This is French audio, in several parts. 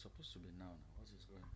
supposed to be now. Now, what is going on?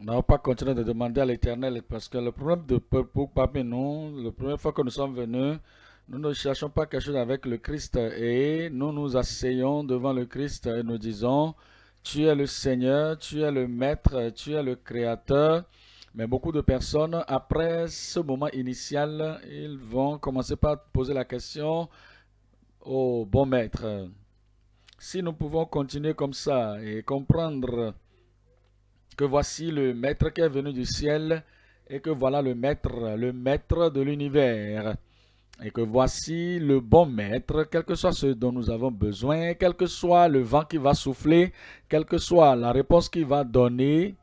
Nous n'avons pas continué de demander à l'Éternel parce que le problème de peuple parmi nous, la première fois que nous sommes venus, nous ne cherchons pas quelque chose avec le Christ et nous nous asseyons devant le Christ et nous disons, tu es le Seigneur, tu es le Maître, tu es le Créateur. Mais beaucoup de personnes, après ce moment initial, ils vont commencer par poser la question au bon Maître. Si nous pouvons continuer comme ça et comprendre que voici le maître qui est venu du ciel et que voilà le maître, le maître de l'univers. Et que voici le bon maître, quel que soit ce dont nous avons besoin, quel que soit le vent qui va souffler, quelle que soit la réponse qu'il va donner,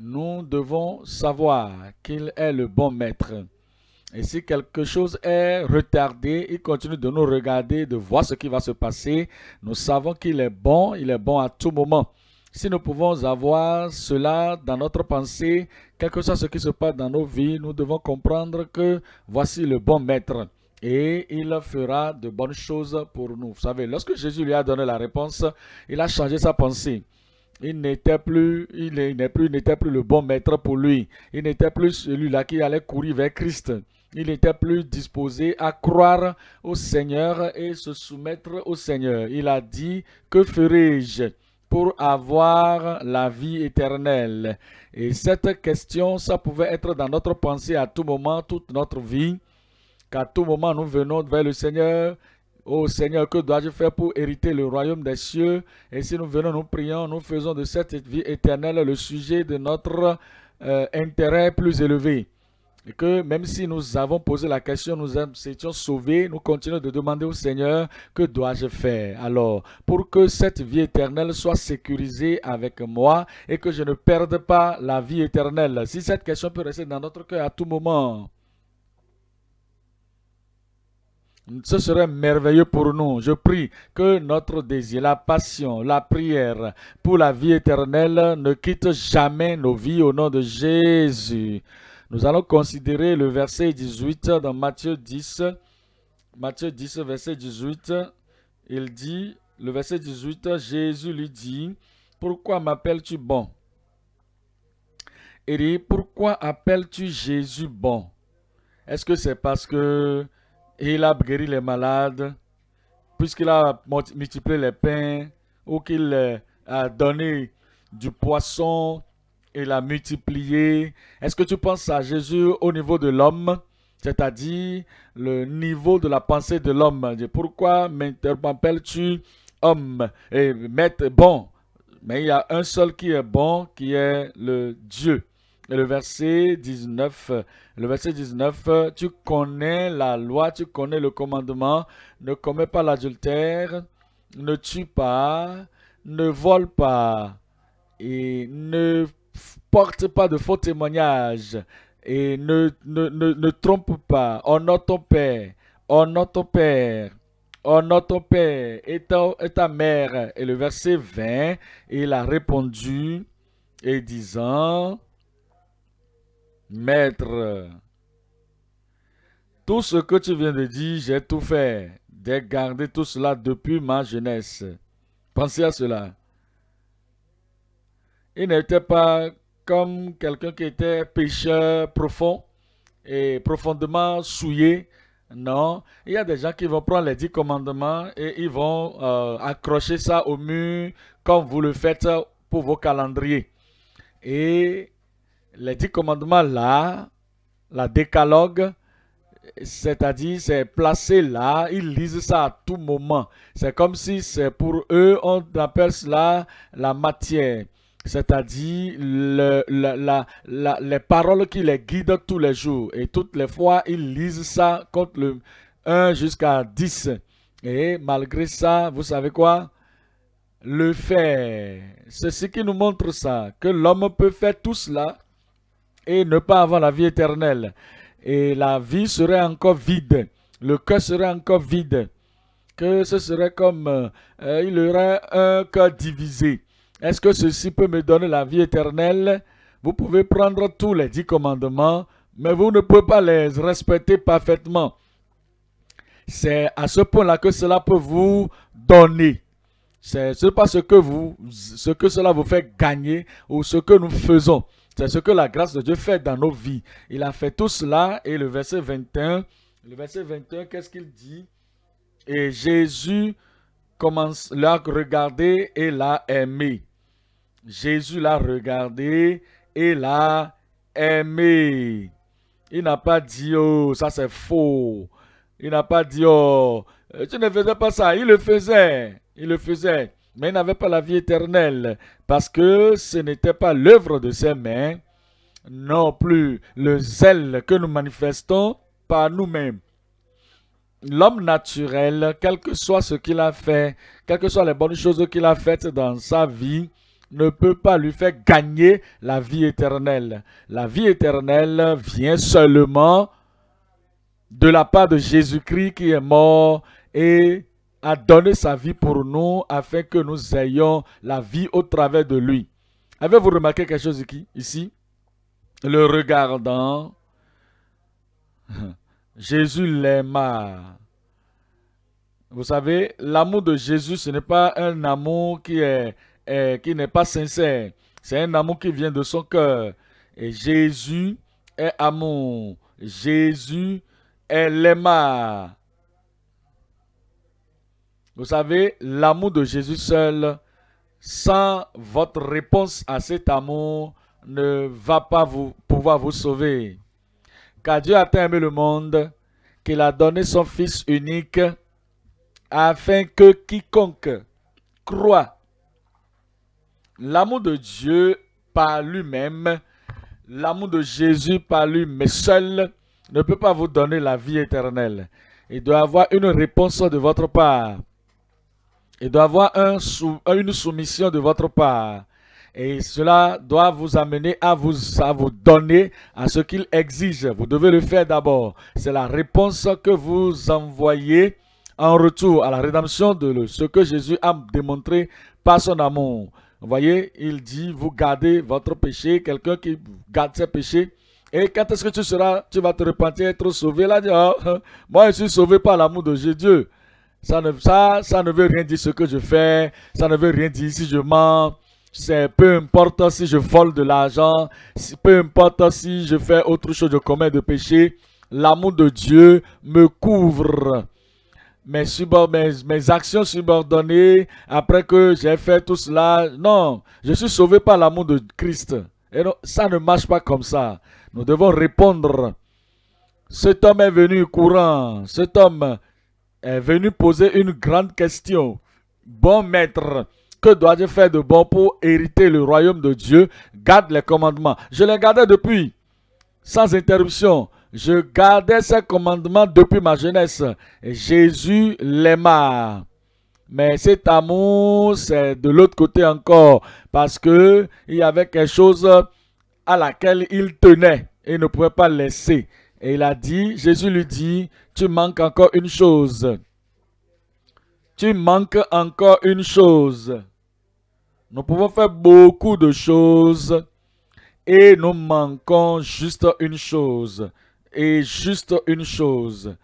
nous devons savoir qu'il est le bon maître. Et si quelque chose est retardé, il continue de nous regarder, de voir ce qui va se passer. Nous savons qu'il est bon, il est bon à tout moment. Si nous pouvons avoir cela dans notre pensée, quel que soit ce qui se passe dans nos vies, nous devons comprendre que voici le bon maître et il fera de bonnes choses pour nous. Vous savez, lorsque Jésus lui a donné la réponse, il a changé sa pensée. Il n'était plus, il n'est plus, n'était plus le bon maître pour lui. Il n'était plus celui-là qui allait courir vers Christ. Il n'était plus disposé à croire au Seigneur et se soumettre au Seigneur. Il a dit, que ferai-je pour avoir la vie éternelle Et cette question, ça pouvait être dans notre pensée à tout moment, toute notre vie, qu'à tout moment nous venons vers le Seigneur. Ô Seigneur, que dois-je faire pour hériter le royaume des cieux Et si nous venons, nous prions, nous faisons de cette vie éternelle le sujet de notre euh, intérêt plus élevé. Et que même si nous avons posé la question, nous étions sauvés, nous continuons de demander au Seigneur, que dois-je faire Alors, pour que cette vie éternelle soit sécurisée avec moi et que je ne perde pas la vie éternelle. Si cette question peut rester dans notre cœur à tout moment, ce serait merveilleux pour nous. Je prie que notre désir, la passion, la prière pour la vie éternelle ne quitte jamais nos vies au nom de Jésus. Nous allons considérer le verset 18 dans Matthieu 10. Matthieu 10, verset 18. Il dit, le verset 18, Jésus lui dit, Pourquoi m'appelles-tu bon Il dit, Pourquoi appelles-tu Jésus bon Est-ce que c'est parce que il a guéri les malades, puisqu'il a multiplié les pains, ou qu'il euh, a donné du poisson et l'a multiplier. Est-ce que tu penses à Jésus au niveau de l'homme, c'est-à-dire le niveau de la pensée de l'homme Pourquoi minterpelles tu homme et bon Mais il y a un seul qui est bon, qui est le Dieu. Et le verset 19, le verset 19, tu connais la loi, tu connais le commandement, ne commets pas l'adultère, ne tue pas, ne vole pas et ne porte pas de faux témoignages et ne, trompe pas. Honore ton père, honore ton père, honore ton père et ta, et ta mère. Et le verset 20, il a répondu et disant, Maître, tout ce que tu viens de dire, j'ai tout fait. J'ai gardé tout cela depuis ma jeunesse. Pensez à cela. Il n'était pas comme quelqu'un qui était pécheur profond et profondément souillé. Non, il y a des gens qui vont prendre les dix commandements et ils vont euh, accrocher ça au mur comme vous le faites pour vos calendriers. Et les dix commandements là, la décalogue, c'est-à-dire c'est placé là, ils lisent ça à tout moment. C'est comme si c'est pour eux, on appelle cela la matière c'est-à-dire les paroles qui les guident tous les jours. Et toutes les fois, ils lisent ça contre le 1 jusqu'à 10. Et malgré ça, vous savez quoi Le fait. C'est ce qui nous montre ça, que l'homme peut faire tout cela et ne pas avoir la vie éternelle. Et la vie serait encore vide. Le cœur serait encore vide. Que ce serait comme... Euh, il y aurait un cœur divisé. Est-ce que ceci peut me donner la vie éternelle Vous pouvez prendre tous les dix commandements, mais vous ne pouvez pas les respecter parfaitement. C'est à ce point-là que cela peut vous donner. C'est ce pas ce que vous, ce que cela vous fait gagner ou ce que nous faisons. C'est ce que la grâce de Dieu fait dans nos vies. Il a fait tout cela et le verset 21, le verset 21, qu'est-ce qu'il dit Et Jésus commence, l'a regarder et l'a aimé. Jésus l'a regardé et l'a aimé. Il n'a pas dit, oh, ça c'est faux. Il n'a pas dit, oh, euh, tu ne faisais pas ça. Il le faisait. Il le faisait. Mais il n'avait pas la vie éternelle parce que ce n'était pas l'œuvre de ses mains. Non plus le zèle que nous manifestons par nous-mêmes. L'homme naturel, quel que soit ce qu'il a fait, quelles que soient les bonnes choses qu'il a faites dans sa vie, ne peut pas lui faire gagner la vie éternelle. La vie éternelle vient seulement de la part de Jésus-Christ qui est mort et a donné sa vie pour nous afin que nous ayons la vie au travers de lui. Avez-vous remarqué quelque chose ici Le regardant, Jésus l'aima. Vous savez, l'amour de Jésus, ce n'est pas un amour qui est euh, qui n'est pas sincère. C'est un amour qui vient de son cœur. Et Jésus est amour. Jésus est l'aimant. Vous savez, l'amour de Jésus seul, sans votre réponse à cet amour, ne va pas vous, pouvoir vous sauver. Car Dieu a tant aimé le monde qu'il a donné son Fils unique afin que quiconque croit L'amour de Dieu par lui-même, l'amour de Jésus par lui-même seul ne peut pas vous donner la vie éternelle. Il doit avoir une réponse de votre part. Il doit avoir euh, une soumission de votre part. Et cela doit vous amener à vous, à vous donner à ce qu'il exige. Vous devez le faire d'abord. C'est la réponse que vous envoyez en retour à la rédemption de ce que Jésus a démontré par son amour voyez, il dit, vous gardez votre péché, quelqu'un qui garde ses péchés. Et quand est-ce que tu seras, tu vas te repentir, être sauvé Là, dit, ah, hein, moi je suis sauvé par l'amour de Dieu. Ça ne, ça, ça ne veut rien dire ce que je fais, ça ne veut rien dire si je mens, c'est peu importe si je vole de l'argent, peu importe si je fais autre chose, je commets de péché, l'amour de Dieu me couvre mes, mes, mes actions subordonnées après que j'ai fait tout cela. Non, je suis sauvé par l'amour de Christ. Et ça ne marche pas comme ça. Nous devons répondre. Cet homme est venu courant. Cet homme est venu poser une grande question. Bon maître, que dois-je faire de bon pour hériter le royaume de Dieu Garde les commandements. Je les gardais depuis, sans interruption. Je gardais ces commandements depuis ma jeunesse. Jésus l'aima. Mais cet amour, c'est de l'autre côté encore. Parce qu'il y avait quelque chose à laquelle il tenait et ne pouvait pas laisser. Et il a dit, Jésus lui dit, tu manques encore une chose. Tu manques encore une chose. Nous pouvons faire beaucoup de choses et nous manquons juste une chose et juste une chose.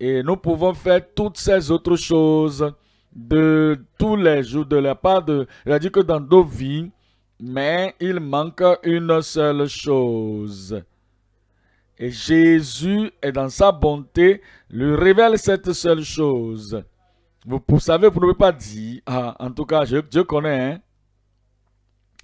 Et nous pouvons faire toutes ces autres choses de tous les jours de la part de... Il a que dans nos vies, mais il manque une seule chose. Et Jésus, est dans sa bonté, lui révèle cette seule chose. Vous, savez, vous ne pouvez pas dire, ah, en tout cas, Dieu connaît. Hein.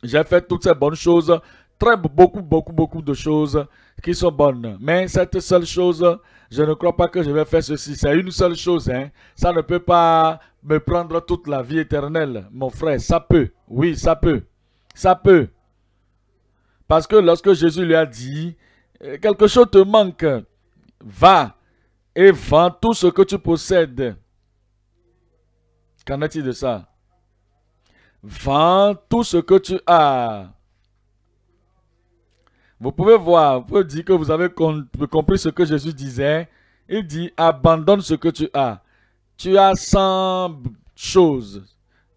j'ai fait toutes ces bonnes choses, très beaucoup, beaucoup, beaucoup de choses, qui sont bonnes. Mais cette seule chose, je ne crois pas que je vais faire ceci. C'est une seule chose. Hein. Ça ne peut pas me prendre toute la vie éternelle, mon frère. Ça peut. Oui, ça peut. Ça peut. Parce que lorsque Jésus lui a dit, euh, quelque chose te manque, va et vends tout ce que tu possèdes. Qu'en est-il de ça? Vends tout ce que tu as vous pouvez voir, vous pouvez dire que vous avez compris ce que Jésus disait. Il dit, abandonne ce que tu as. Tu as 100 choses.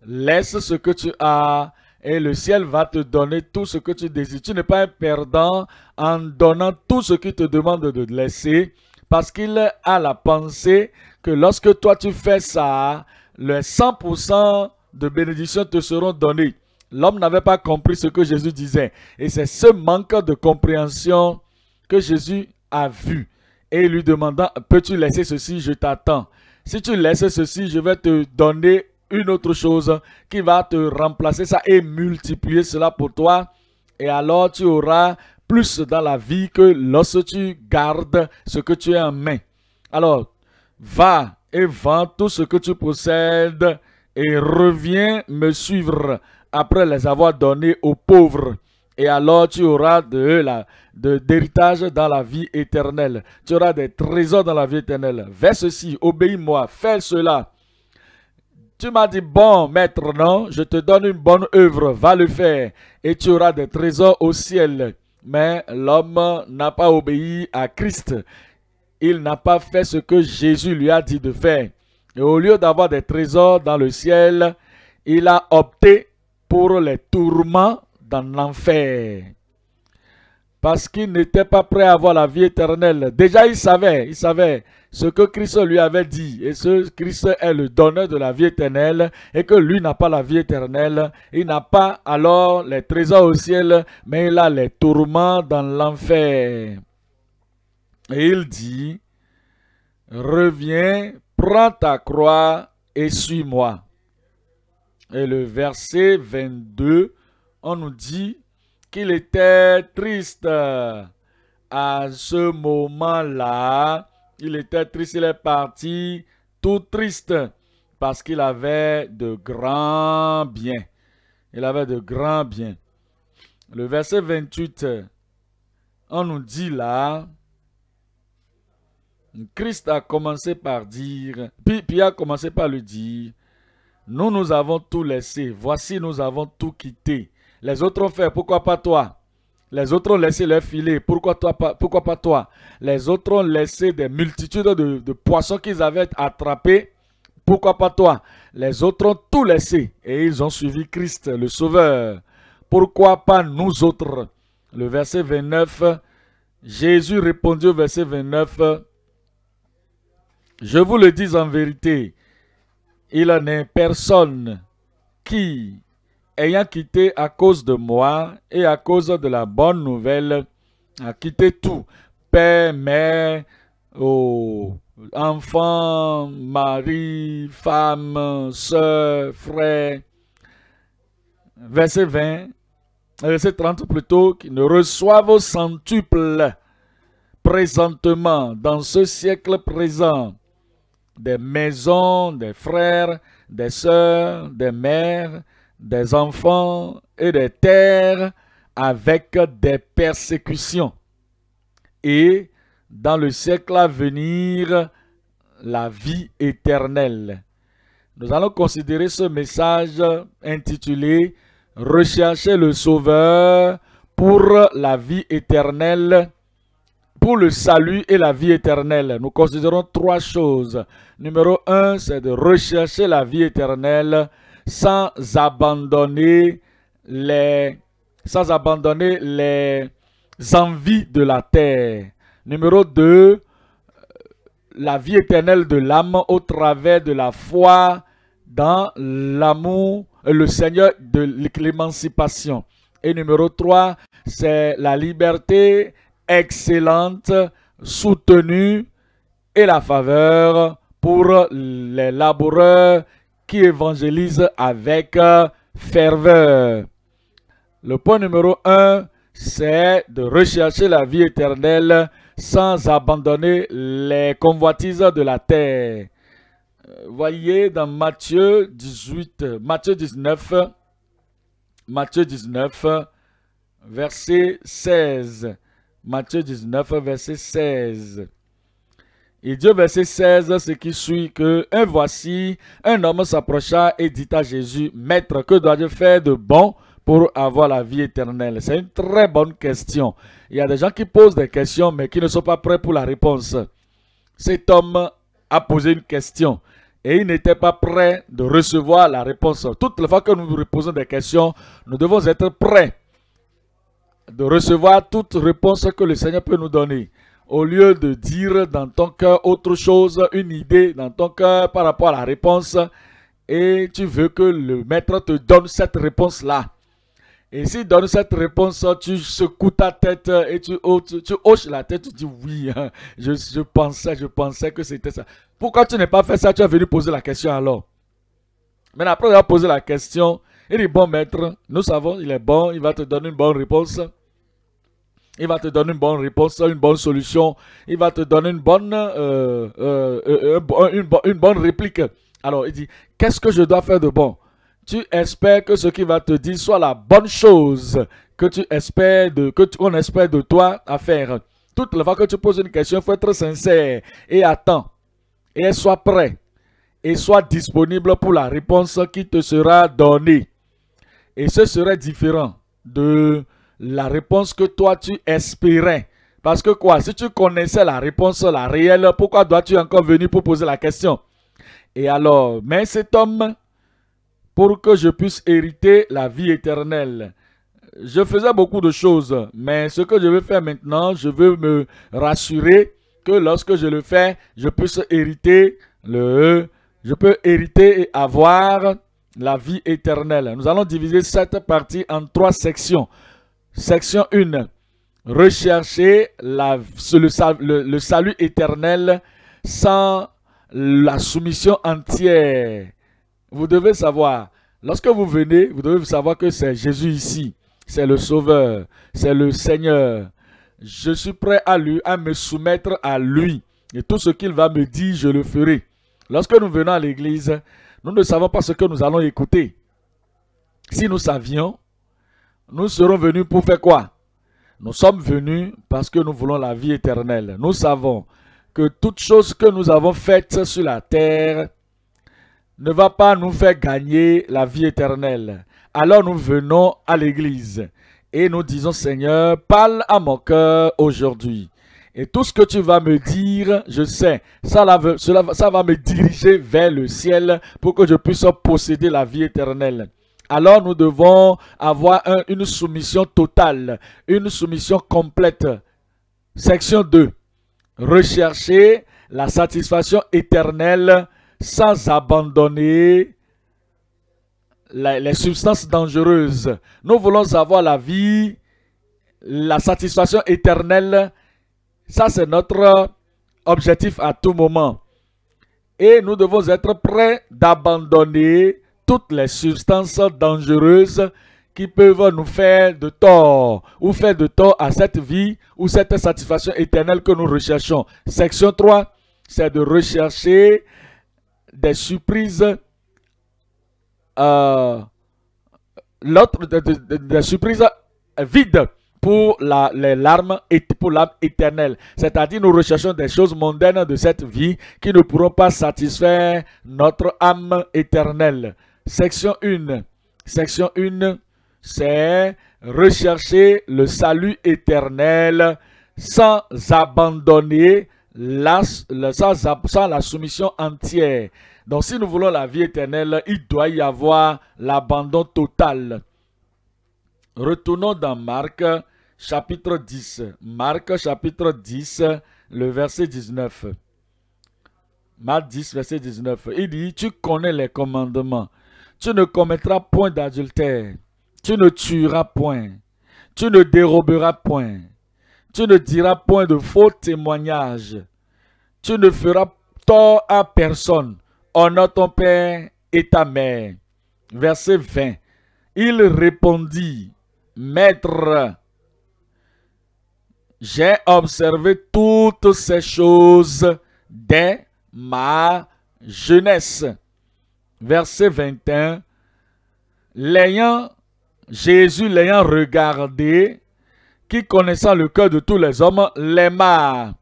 Laisse ce que tu as et le ciel va te donner tout ce que tu désires. Tu n'es pas un perdant en donnant tout ce qu'il te demande de laisser parce qu'il a la pensée que lorsque toi tu fais ça, les 100% de bénédictions te seront données. L'homme n'avait pas compris ce que Jésus disait. Et c'est ce manque de compréhension que Jésus a vu. Et lui demandant, peux-tu laisser ceci, je t'attends. Si tu laisses ceci, je vais te donner une autre chose qui va te remplacer ça et multiplier cela pour toi. Et alors tu auras plus dans la vie que lorsque tu gardes ce que tu as en main. Alors, va et vends tout ce que tu possèdes et reviens me suivre après les avoir donnés aux pauvres. Et alors tu auras de la, d'héritage dans la vie éternelle. Tu auras des trésors dans la vie éternelle. Vers ceci, obéis-moi, fais cela. Tu m'as dit, bon maître, non, je te donne une bonne œuvre, va le faire, et tu auras des trésors au ciel. Mais l'homme n'a pas obéi à Christ. Il n'a pas fait ce que Jésus lui a dit de faire. Et au lieu d'avoir des trésors dans le ciel, il a opté pour les tourments dans l'enfer. Parce qu'il n'était pas prêt à avoir la vie éternelle. Déjà, il savait, il savait ce que Christ lui avait dit. Et ce Christ est le donneur de la vie éternelle. Et que lui n'a pas la vie éternelle. Il n'a pas alors les trésors au ciel, mais il a les tourments dans l'enfer. Et il dit, reviens, prends ta croix et suis-moi et le verset 22, on nous dit qu'il était triste. À ce moment-là, il était triste, il est parti tout triste parce qu'il avait de grands biens. Il avait de grands biens. Le verset 28, on nous dit là, Christ a commencé par dire, puis, a commencé par le dire, nous, nous avons tout laissé. Voici, nous avons tout quitté. Les autres ont fait, pourquoi pas toi Les autres ont laissé leur filet, pourquoi, toi, pourquoi pas toi Les autres ont laissé des multitudes de, de poissons qu'ils avaient attrapés, pourquoi pas toi Les autres ont tout laissé et ils ont suivi Christ, le Sauveur. Pourquoi pas nous autres Le verset 29, Jésus répondit au verset 29, Je vous le dis en vérité, il n'est personne qui, ayant quitté à cause de moi et à cause de la bonne nouvelle, a quitté tout, père, mère, oh, enfant, mari, femme, soeur, frère. Verset 20, verset 30 plutôt, qui ne reçoivent au centuple présentement, dans ce siècle présent, des maisons, des frères, des sœurs, des mères, des enfants et des terres avec des persécutions. Et dans le siècle à venir, la vie éternelle. Nous allons considérer ce message intitulé Rechercher le Sauveur pour la vie éternelle, pour le salut et la vie éternelle. Nous considérons trois choses. Numéro 1, c'est de rechercher la vie éternelle sans abandonner les, sans abandonner les envies de la terre. Numéro 2, la vie éternelle de l'âme au travers de la foi dans l'amour, euh, le Seigneur de l'émancipation. Et numéro 3, c'est la liberté excellente, soutenue et la faveur pour les laboureurs qui évangélisent avec euh, ferveur. Le point numéro 1, c'est de rechercher la vie éternelle sans abandonner les convoitises de la terre. Euh, voyez dans Matthieu 18, Matthieu 19, Matthieu 19, verset 16. Matthieu 19, verset 16. Il dit verset 16 ce qui suit que un voici, un homme s'approcha et dit à Jésus, Maître, que dois-je faire de bon pour avoir la vie éternelle C'est une très bonne question. Il y a des gens qui posent des questions mais qui ne sont pas prêts pour la réponse. Cet homme a posé une question et il n'était pas prêt de recevoir la réponse. Toutes les fois que nous nous posons des questions, nous devons être prêts de recevoir toute réponse que le Seigneur peut nous donner au lieu de dire dans ton cœur autre chose, une idée dans ton cœur par rapport à la réponse, et tu veux que le maître te donne cette réponse-là. Et s'il donne cette réponse, tu secoues ta tête et tu, tu, hoches la tête, tu dis oui, hein. je, pensais, je pensais que c'était ça. Pourquoi tu n'as pas fait ça Tu es venu poser la question alors. Mais après avoir posé la question, il dit bon maître, nous savons, il est bon, il va te donner une bonne réponse il va te donner une bonne réponse, une bonne solution, il va te donner euh, euh, euh, une bonne, une, bonne réplique. Alors, il dit, qu'est-ce que je dois faire de bon Tu espères que ce qu'il va te dire soit la bonne chose que tu espères de, que on espère de toi à faire. Toute la fois que tu poses une question, il faut être sincère et attends. Et sois prêt. Et sois disponible pour la réponse qui te sera donnée. Et ce serait différent de la réponse que toi tu espérais. Parce que quoi, si tu connaissais la réponse, la réelle, pourquoi dois-tu encore venir pour poser la question Et alors, mais cet homme, pour que je puisse hériter la vie éternelle, je faisais beaucoup de choses, mais ce que je veux faire maintenant, je veux me rassurer que lorsque je le fais, je puisse hériter le... Je peux hériter et avoir la vie éternelle. Nous allons diviser cette partie en trois sections. Section 1. Rechercher la, le, le salut éternel sans la soumission entière. Vous devez savoir, lorsque vous venez, vous devez savoir que c'est Jésus ici. C'est le Sauveur, c'est le Seigneur. Je suis prêt à lui, à me soumettre à lui. Et tout ce qu'il va me dire, je le ferai. Lorsque nous venons à l'église, nous ne savons pas ce que nous allons écouter. Si nous savions, nous serons venus pour faire quoi Nous sommes venus parce que nous voulons la vie éternelle. Nous savons que toute chose que nous avons faite sur la terre ne va pas nous faire gagner la vie éternelle. Alors nous venons à l'église et nous disons Seigneur, parle à mon cœur aujourd'hui. Et tout ce que tu vas me dire, je sais, ça, ça va me diriger vers le ciel pour que je puisse posséder la vie éternelle alors nous devons avoir une soumission totale, une soumission complète. Section 2. Rechercher la satisfaction éternelle sans abandonner les substances dangereuses. Nous voulons avoir la vie, la satisfaction éternelle. Ça, c'est notre objectif à tout moment. Et nous devons être prêts d'abandonner toutes les substances dangereuses qui peuvent nous faire de tort ou faire de tort à cette vie ou cette satisfaction éternelle que nous recherchons. Section 3, c'est de rechercher des surprises, euh, l'autre, des surprises vides pour les larmes et pour l'âme éternelle. C'est-à-dire nous recherchons des choses mondaines de cette vie qui ne pourront pas satisfaire notre âme éternelle. Section 1. Section 1, c'est rechercher le salut éternel sans abandonner la, sans la soumission entière. Donc si nous voulons la vie éternelle, il doit y avoir l'abandon total. Retournons dans Marc chapitre 10. Marc chapitre 10, le verset 19. Marc 10, verset 19. Il dit, tu connais les commandements. Tu ne commettras point d'adultère. Tu ne tueras point. Tu ne déroberas point. Tu ne diras point de faux témoignages. Tu ne feras tort à personne. Honore ton père et ta mère. Verset 20. Il répondit, Maître, j'ai observé toutes ces choses dès ma jeunesse verset 21, l'ayant, Jésus l'ayant regardé, qui connaissant le cœur de tous les hommes, l'aima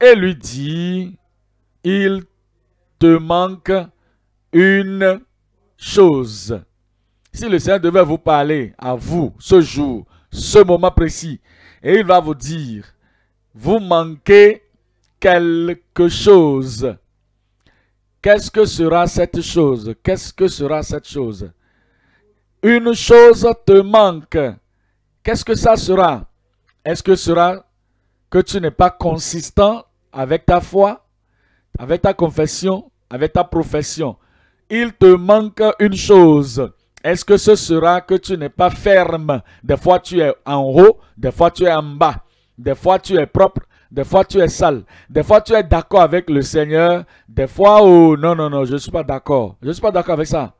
et lui dit, il te manque une chose. Si le Seigneur devait vous parler à vous ce jour, ce moment précis, et il va vous dire, vous manquez quelque chose. Qu'est-ce que sera cette chose Qu'est-ce que sera cette chose Une chose te manque. Qu'est-ce que ça sera Est-ce que sera que tu n'es pas consistant avec ta foi, avec ta confession, avec ta profession Il te manque une chose. Est-ce que ce sera que tu n'es pas ferme Des fois tu es en haut, des fois tu es en bas, des fois tu es propre, des fois, tu es sale. Des fois, tu es d'accord avec le Seigneur. Des fois, oh, non, non, non, je ne suis pas d'accord. Je ne suis pas d'accord avec ça.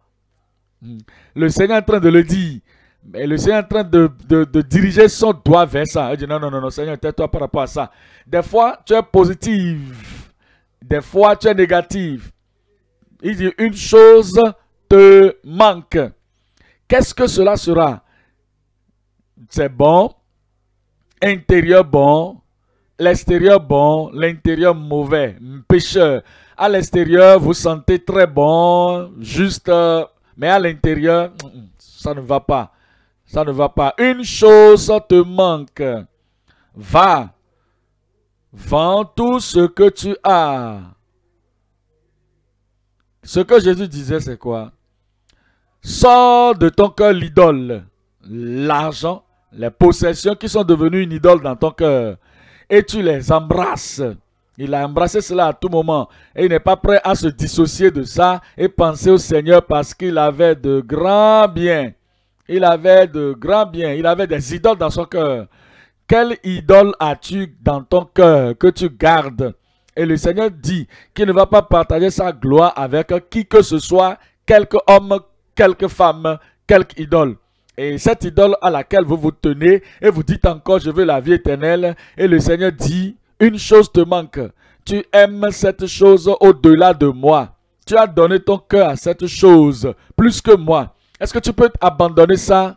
Hmm. Le Seigneur est en train de le dire. Mais le Seigneur est en train de, diriger son doigt vers ça. Il dit, non, non, non, non Seigneur, tais-toi par rapport à ça. Des fois, tu es positive. Des fois, tu es négative. Il dit, une chose te manque. Qu'est-ce que cela sera C'est bon, intérieur bon, l'extérieur bon, l'intérieur mauvais, pécheur. À l'extérieur, vous sentez très bon, juste, euh, mais à l'intérieur, ça ne va pas. Ça ne va pas. Une chose te manque. Va, vends tout ce que tu as. Ce que Jésus disait, c'est quoi Sors de ton cœur l'idole, l'argent, les possessions qui sont devenues une idole dans ton cœur et tu les embrasses. Il a embrassé cela à tout moment et il n'est pas prêt à se dissocier de ça et penser au Seigneur parce qu'il avait de grands biens. Il avait de grands biens, il avait des idoles dans son cœur. Quelle idole as-tu dans ton cœur que tu gardes Et le Seigneur dit qu'il ne va pas partager sa gloire avec qui que ce soit, quelque homme, quelque femme, quelque idole. Et cette idole à laquelle vous vous tenez et vous dites encore, je veux la vie éternelle. Et le Seigneur dit, une chose te manque. Tu aimes cette chose au-delà de moi. Tu as donné ton cœur à cette chose plus que moi. Est-ce que tu peux abandonner ça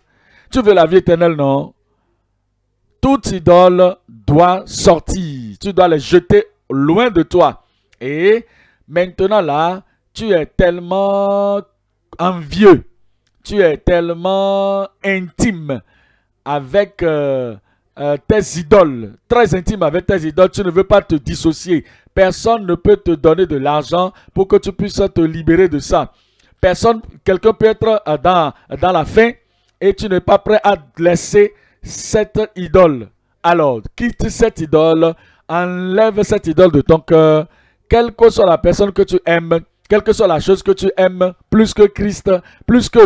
Tu veux la vie éternelle, non Toute idole doit sortir. Tu dois la jeter loin de toi. Et maintenant là, tu es tellement envieux tu es tellement intime avec euh, euh, tes idoles, très intime avec tes idoles, tu ne veux pas te dissocier. Personne ne peut te donner de l'argent pour que tu puisses te libérer de ça. Personne, quelqu'un peut être euh, dans, dans la faim et tu n'es pas prêt à laisser cette idole. Alors, quitte cette idole, enlève cette idole de ton cœur. Quelle que soit la personne que tu aimes, quelle que soit la chose que tu aimes, plus que Christ, plus que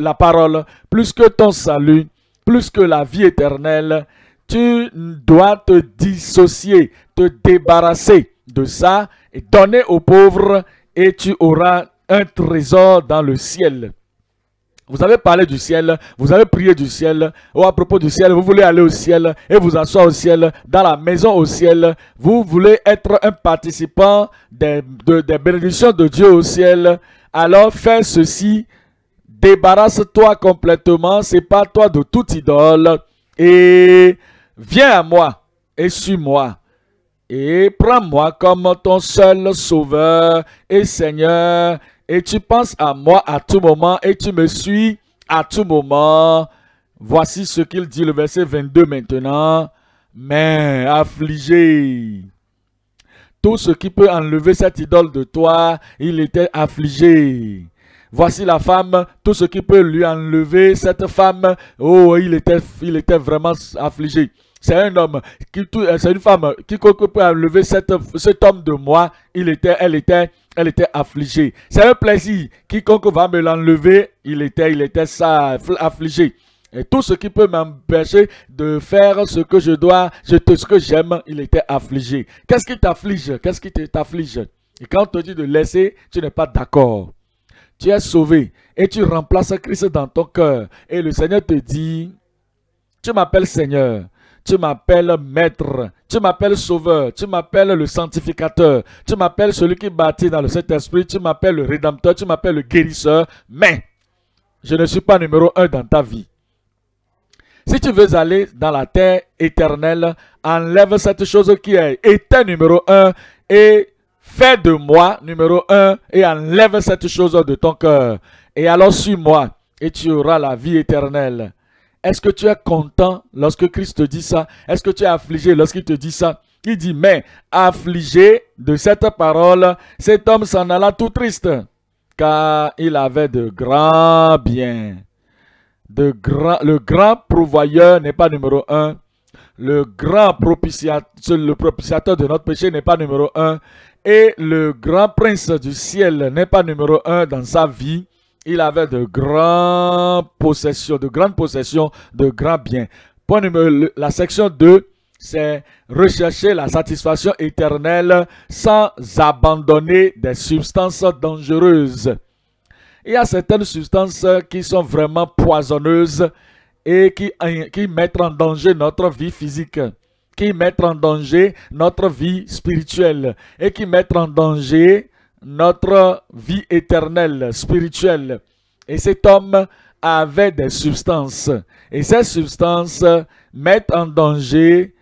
la parole, plus que ton salut, plus que la vie éternelle, tu dois te dissocier, te débarrasser de ça et donner aux pauvres et tu auras un trésor dans le ciel. Vous avez parlé du ciel, vous avez prié du ciel, ou oh, à propos du ciel, vous voulez aller au ciel et vous asseoir au ciel, dans la maison au ciel. Vous voulez être un participant des, des bénédictions de Dieu au ciel. Alors fais ceci, débarrasse-toi complètement, sépare-toi de toute idole et viens à moi et suis-moi. Et prends-moi comme ton seul sauveur et Seigneur et tu penses à moi à tout moment et tu me suis à tout moment. Voici ce qu'il dit le verset 22 maintenant. Mais affligé. Tout ce qui peut enlever cette idole de toi, il était affligé. Voici la femme, tout ce qui peut lui enlever cette femme, oh, il était, il était vraiment affligé. C'est un homme, c'est une femme, qui peut enlever cet homme de moi, il était, elle était elle était affligée. C'est un plaisir. Quiconque va me l'enlever, il était, il était ça, affligé. Et tout ce qui peut m'empêcher de faire ce que je dois, ce que j'aime, il était affligé. Qu'est-ce qui t'afflige Qu'est-ce qui t'afflige Et quand on te dit de laisser, tu n'es pas d'accord. Tu es sauvé et tu remplaces Christ dans ton cœur. Et le Seigneur te dit, tu m'appelles Seigneur tu m'appelles maître, tu m'appelles sauveur, tu m'appelles le sanctificateur, tu m'appelles celui qui bâtit dans le Saint-Esprit, tu m'appelles le rédempteur, tu m'appelles le guérisseur, mais je ne suis pas numéro un dans ta vie. Si tu veux aller dans la terre éternelle, enlève cette chose qui est, était numéro un et fais de moi numéro un et enlève cette chose de ton cœur. Et alors suis-moi et tu auras la vie éternelle. Est-ce que tu es content lorsque Christ te dit ça Est-ce que tu es affligé lorsqu'il te dit ça Il dit, mais affligé de cette parole, cet homme s'en alla tout triste, car il avait de grands biens. De le grand provoyeur n'est pas numéro un. Le grand propitiateur, le propitiateur de notre péché n'est pas numéro un. Et le grand prince du ciel n'est pas numéro un dans sa vie. Il avait de grandes possessions, de grandes possessions, de grands biens. Point numéro, la section 2, c'est rechercher la satisfaction éternelle sans abandonner des substances dangereuses. Il y a certaines substances qui sont vraiment poisonneuses et qui, qui mettent en danger notre vie physique, qui mettent en danger notre vie spirituelle et qui mettent en danger notre vie éternelle, spirituelle. Et cet homme avait des substances. Et ces substances mettent en danger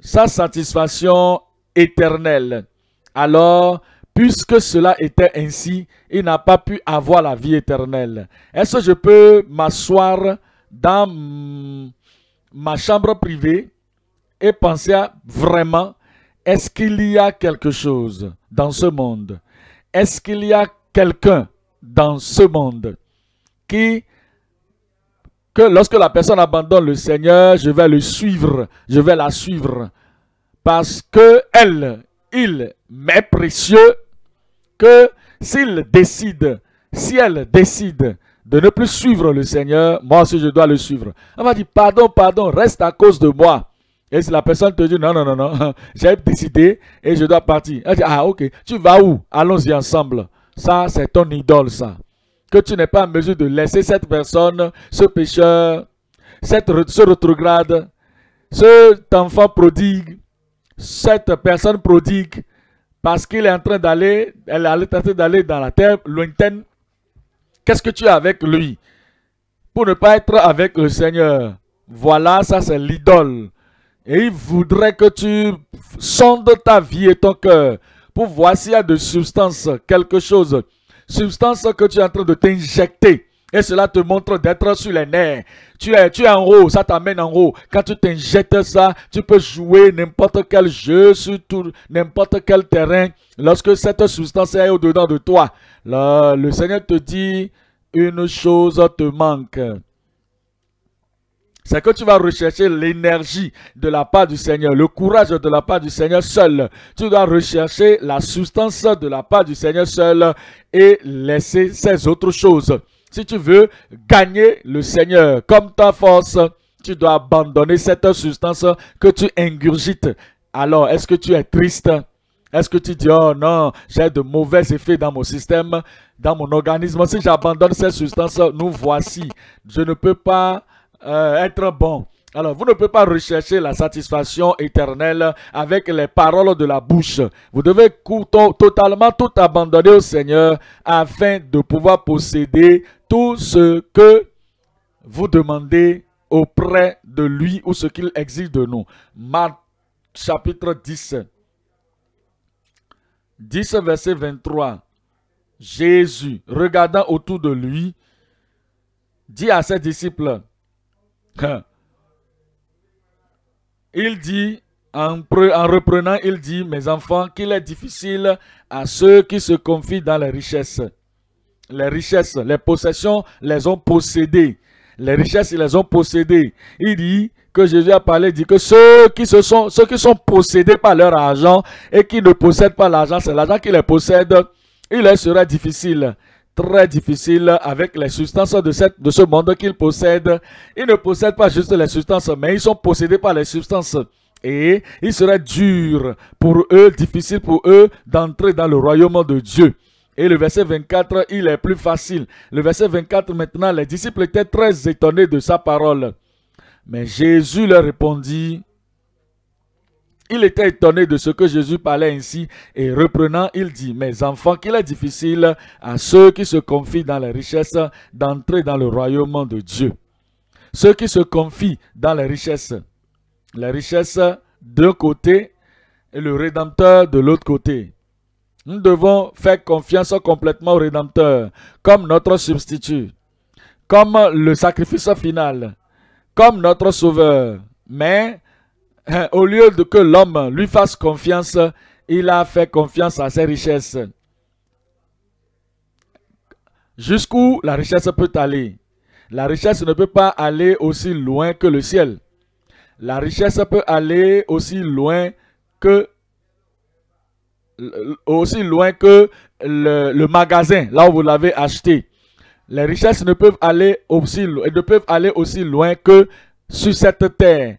sa satisfaction éternelle. Alors, puisque cela était ainsi, il n'a pas pu avoir la vie éternelle. Est-ce que je peux m'asseoir dans ma chambre privée et penser vraiment, est-ce qu'il y a quelque chose dans ce monde Est-ce qu'il y a quelqu'un dans ce monde qui, que lorsque la personne abandonne le Seigneur, je vais le suivre, je vais la suivre, parce que elle, il m'est précieux, que s'il décide, si elle décide de ne plus suivre le Seigneur, moi aussi je dois le suivre. Elle va dire, pardon, pardon, reste à cause de moi. Et si la personne te dit non, non, non, non, j'ai décidé et je dois partir. Elle dit, ah ok, tu vas où Allons-y ensemble. Ça, c'est ton idole, ça. Que tu n'es pas en mesure de laisser cette personne, ce pécheur, cette, ce retrograde, cet enfant prodigue, cette personne prodigue, parce qu'il est en train d'aller, elle est en d'aller dans la terre lointaine. Qu'est-ce que tu as avec lui pour ne pas être avec le Seigneur Voilà, ça c'est l'idole. Et il voudrait que tu sondes ta vie et ton cœur pour voir s'il y a de substance, quelque chose, substance que tu es en train de t'injecter. Et cela te montre d'être sur les nerfs. Tu es, tu en haut, ça t'amène en haut. Quand tu t'injectes ça, tu peux jouer n'importe quel jeu sur n'importe quel terrain. Lorsque cette substance est au-dedans de toi, le Seigneur te dit, une chose te manque c'est que tu vas rechercher l'énergie de la part du Seigneur, le courage de la part du Seigneur seul. Tu dois rechercher la substance de la part du Seigneur seul et laisser ces autres choses. Si tu veux gagner le Seigneur comme ta force, tu dois abandonner cette substance que tu ingurgites. Alors, est-ce que tu es triste Est-ce que tu dis, oh non, j'ai de mauvais effets dans mon système, dans mon organisme Si j'abandonne cette substance, nous voici. Je ne peux pas euh, être bon. Alors, vous ne pouvez pas rechercher la satisfaction éternelle avec les paroles de la bouche. Vous devez totalement tout abandonner au Seigneur afin de pouvoir posséder tout ce que vous demandez auprès de lui ou ce qu'il exige de nous. Marc chapitre 10. 10 verset 23. Jésus, regardant autour de lui, dit à ses disciples, Hein. il dit, en, reprenant, il dit, mes enfants, qu'il est difficile à ceux qui se confient dans les richesses. Les richesses, les possessions les ont possédées. Les richesses, ils les ont possédées. Il dit, que Jésus a parlé dit que ceux qui, se sont, ceux qui sont possédés par leur argent et qui ne possèdent pas l'argent, c'est l'argent qui les possède, il leur sera difficile très difficile avec les substances de, de ce monde qu'ils possèdent. Ils ne possèdent pas juste les substances, mais ils sont possédés par les substances. Et il serait dur pour eux, difficile pour eux d'entrer dans le royaume de Dieu. Et le verset 24, il est plus facile. Le verset 24, maintenant, les disciples étaient très étonnés de sa parole. Mais Jésus leur répondit, il était étonné de ce que Jésus parlait ainsi et reprenant, il dit, Mes enfants, qu'il est difficile à ceux qui se confient dans la richesse d'entrer dans le royaume de Dieu. Ceux qui se confient dans les richesses, La richesse d'un côté et le Rédempteur de l'autre côté. Nous devons faire confiance complètement au Rédempteur comme notre substitut, comme le sacrifice final, comme notre sauveur. Mais euh, au lieu de que l'homme lui fasse confiance, il a fait confiance à ses richesses. Jusqu'où la richesse peut aller La richesse ne peut pas aller aussi loin que le ciel. La richesse peut aller aussi loin que aussi loin que le, magasin, là où vous l'avez acheté. Les richesses ne peuvent aller aussi, ne peuvent aller aussi loin que sur cette terre.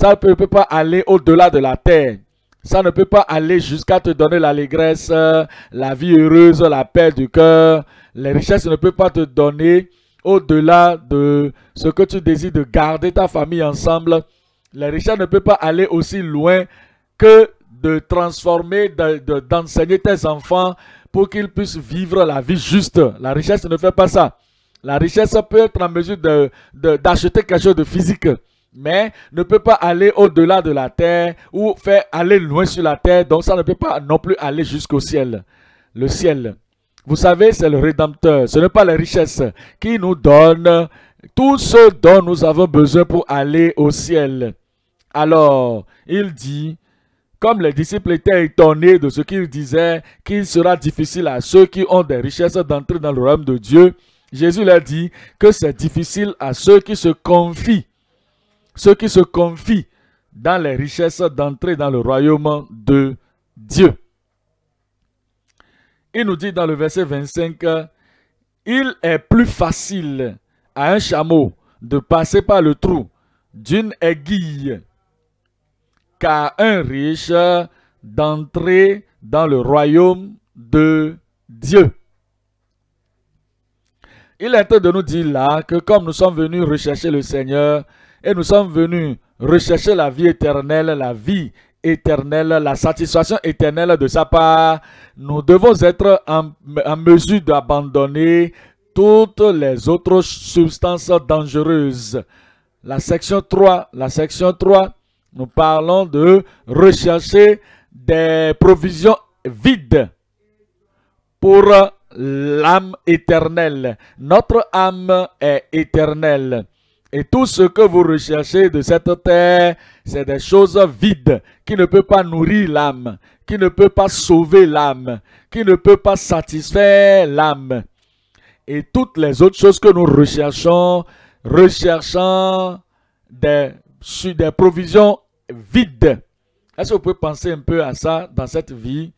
Ça ne peut, pas aller au-delà de la terre. Ça ne peut pas aller jusqu'à te donner l'allégresse, la vie heureuse, la paix du cœur. Les richesses ne peut pas te donner au-delà de ce que tu désires de garder ta famille ensemble. Les richesses ne peut pas aller aussi loin que de transformer, d'enseigner tes enfants pour qu'ils puissent vivre la vie juste. La richesse ne fait pas ça. La richesse peut être en mesure d'acheter quelque chose de physique mais ne peut pas aller au-delà de la terre ou faire aller loin sur la terre. Donc ça ne peut pas non plus aller jusqu'au ciel. Le ciel, vous savez, c'est le Rédempteur. Ce n'est pas la richesse qui nous donne tout ce dont nous avons besoin pour aller au ciel. Alors, il dit, comme les disciples étaient étonnés de ce qu'il disait, qu'il sera difficile à ceux qui ont des richesses d'entrer dans le royaume de Dieu, Jésus leur dit que c'est difficile à ceux qui se confient ceux qui se confient dans les richesses d'entrer dans le royaume de Dieu. Il nous dit dans le verset 25, Il est plus facile à un chameau de passer par le trou d'une aiguille qu'à un riche d'entrer dans le royaume de Dieu. Il est temps de nous dire là que comme nous sommes venus rechercher le Seigneur, et nous sommes venus rechercher la vie éternelle, la vie éternelle, la satisfaction éternelle de sa part, nous devons être en, mesure d'abandonner toutes les autres substances dangereuses. La section 3, la section 3, nous parlons de rechercher des provisions vides pour l'âme éternelle. Notre âme est éternelle. Et tout ce que vous recherchez de cette terre, c'est des choses vides qui ne peuvent pas nourrir l'âme, qui ne peuvent pas sauver l'âme, qui ne peuvent pas satisfaire l'âme. Et toutes les autres choses que nous recherchons, recherchant des, des provisions vides. Est-ce que vous pouvez penser un peu à ça dans cette vie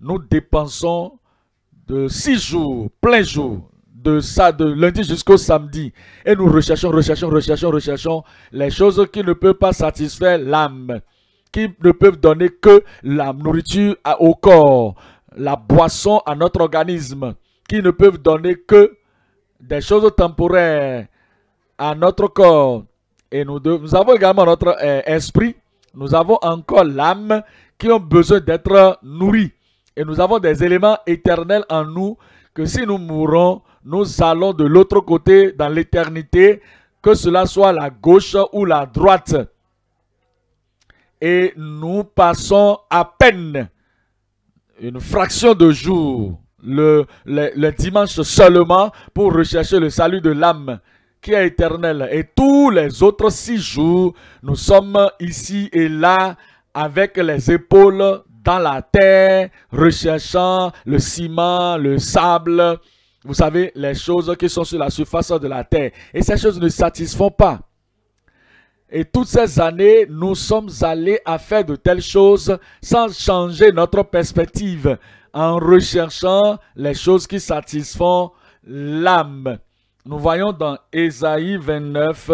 Nous dépensons de six jours, plein jour, de ça, de lundi jusqu'au samedi. Et nous recherchons, recherchons, recherchons, recherchons les choses qui ne peuvent pas satisfaire l'âme, qui ne peuvent donner que la nourriture au corps, la boisson à notre organisme, qui ne peuvent donner que des choses temporaires à notre corps. Et nous, devons, nous avons également notre eh, esprit, nous avons encore l'âme qui ont besoin d'être nourrie Et nous avons des éléments éternels en nous que si nous mourons, nous allons de l'autre côté dans l'éternité, que cela soit la gauche ou la droite. Et nous passons à peine une fraction de jour, le, dimanche seulement, pour rechercher le salut de l'âme qui est éternel. Et tous les autres six jours, nous sommes ici et là avec les épaules dans la terre, recherchant le ciment, le sable, vous savez, les choses qui sont sur la surface de la terre. Et ces choses ne satisfont pas. Et toutes ces années, nous sommes allés à faire de telles choses sans changer notre perspective, en recherchant les choses qui satisfont l'âme. Nous voyons dans Ésaïe 29,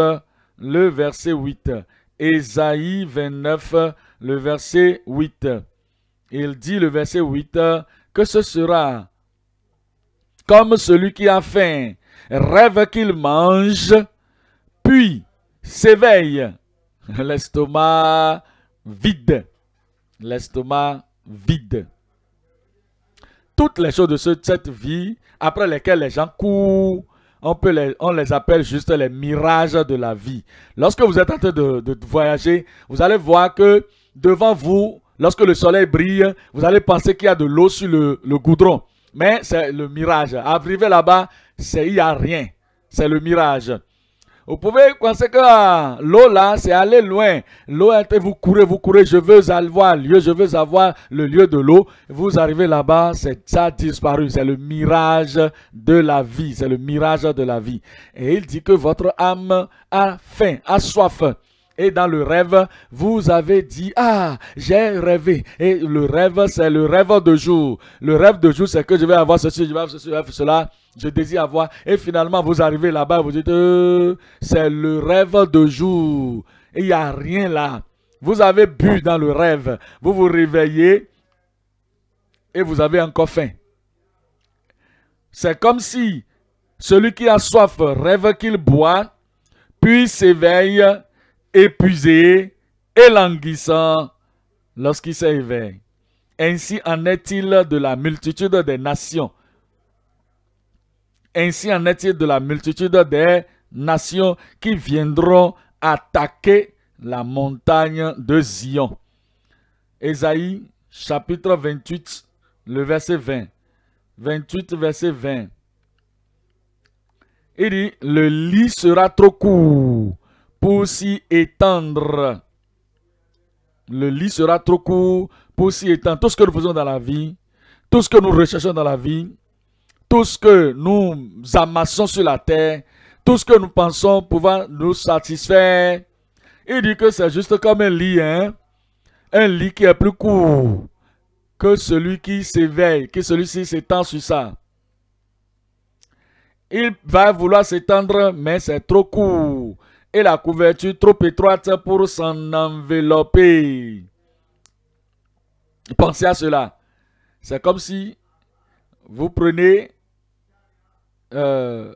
le verset 8. Ésaïe 29, le verset 8. Il dit le verset 8, que ce sera comme celui qui a faim rêve qu'il mange, puis s'éveille, l'estomac vide, l'estomac vide. Toutes les choses de cette vie, après lesquelles les gens courent, on, peut les, on les appelle juste les mirages de la vie. Lorsque vous êtes en train de, voyager, vous allez voir que devant vous, lorsque le soleil brille, vous allez penser qu'il y a de l'eau sur le goudron. Mais c'est le mirage. Arriver là-bas, il n'y a rien. C'est le mirage. Vous pouvez penser que ah, l'eau là, c'est aller loin. L'eau, vous courez, vous courez, je veux avoir le lieu, je veux avoir le lieu de l'eau. Vous arrivez là-bas, c'est ça disparu. C'est le mirage de la vie. C'est le mirage de la vie. Et il dit que votre âme a faim, a soif. Et dans le rêve, vous avez dit, ah, j'ai rêvé. Et le rêve, c'est le rêve de jour. Le rêve de jour, c'est que je vais avoir ceci, je vais avoir ceci, je vais avoir cela. Je désire avoir. Et finalement, vous arrivez là-bas, vous dites, euh, c'est le rêve de jour. Et il n'y a rien là. Vous avez bu dans le rêve. Vous vous réveillez et vous avez encore faim. C'est comme si celui qui a soif rêve qu'il boit, puis s'éveille épuisé et languissant lorsqu'il s'éveille. Ainsi en est-il de la multitude des nations. Ainsi en est-il de la multitude des nations qui viendront attaquer la montagne de Zion. Ésaïe chapitre 28, le verset 20. 28, verset 20. Il dit, le lit sera trop court pour s'y étendre. Le lit sera trop court pour s'y étendre. Tout ce que nous faisons dans la vie, tout ce que nous recherchons dans la vie, tout ce que nous amassons sur la terre, tout ce que nous pensons pouvoir nous satisfaire, il dit que c'est juste comme un lit, hein. un lit qui est plus court que celui qui s'éveille, que celui-ci s'étend sur ça. Il va vouloir s'étendre, mais c'est trop court et la couverture trop étroite pour s'en envelopper. Pensez à cela. C'est comme si vous prenez euh,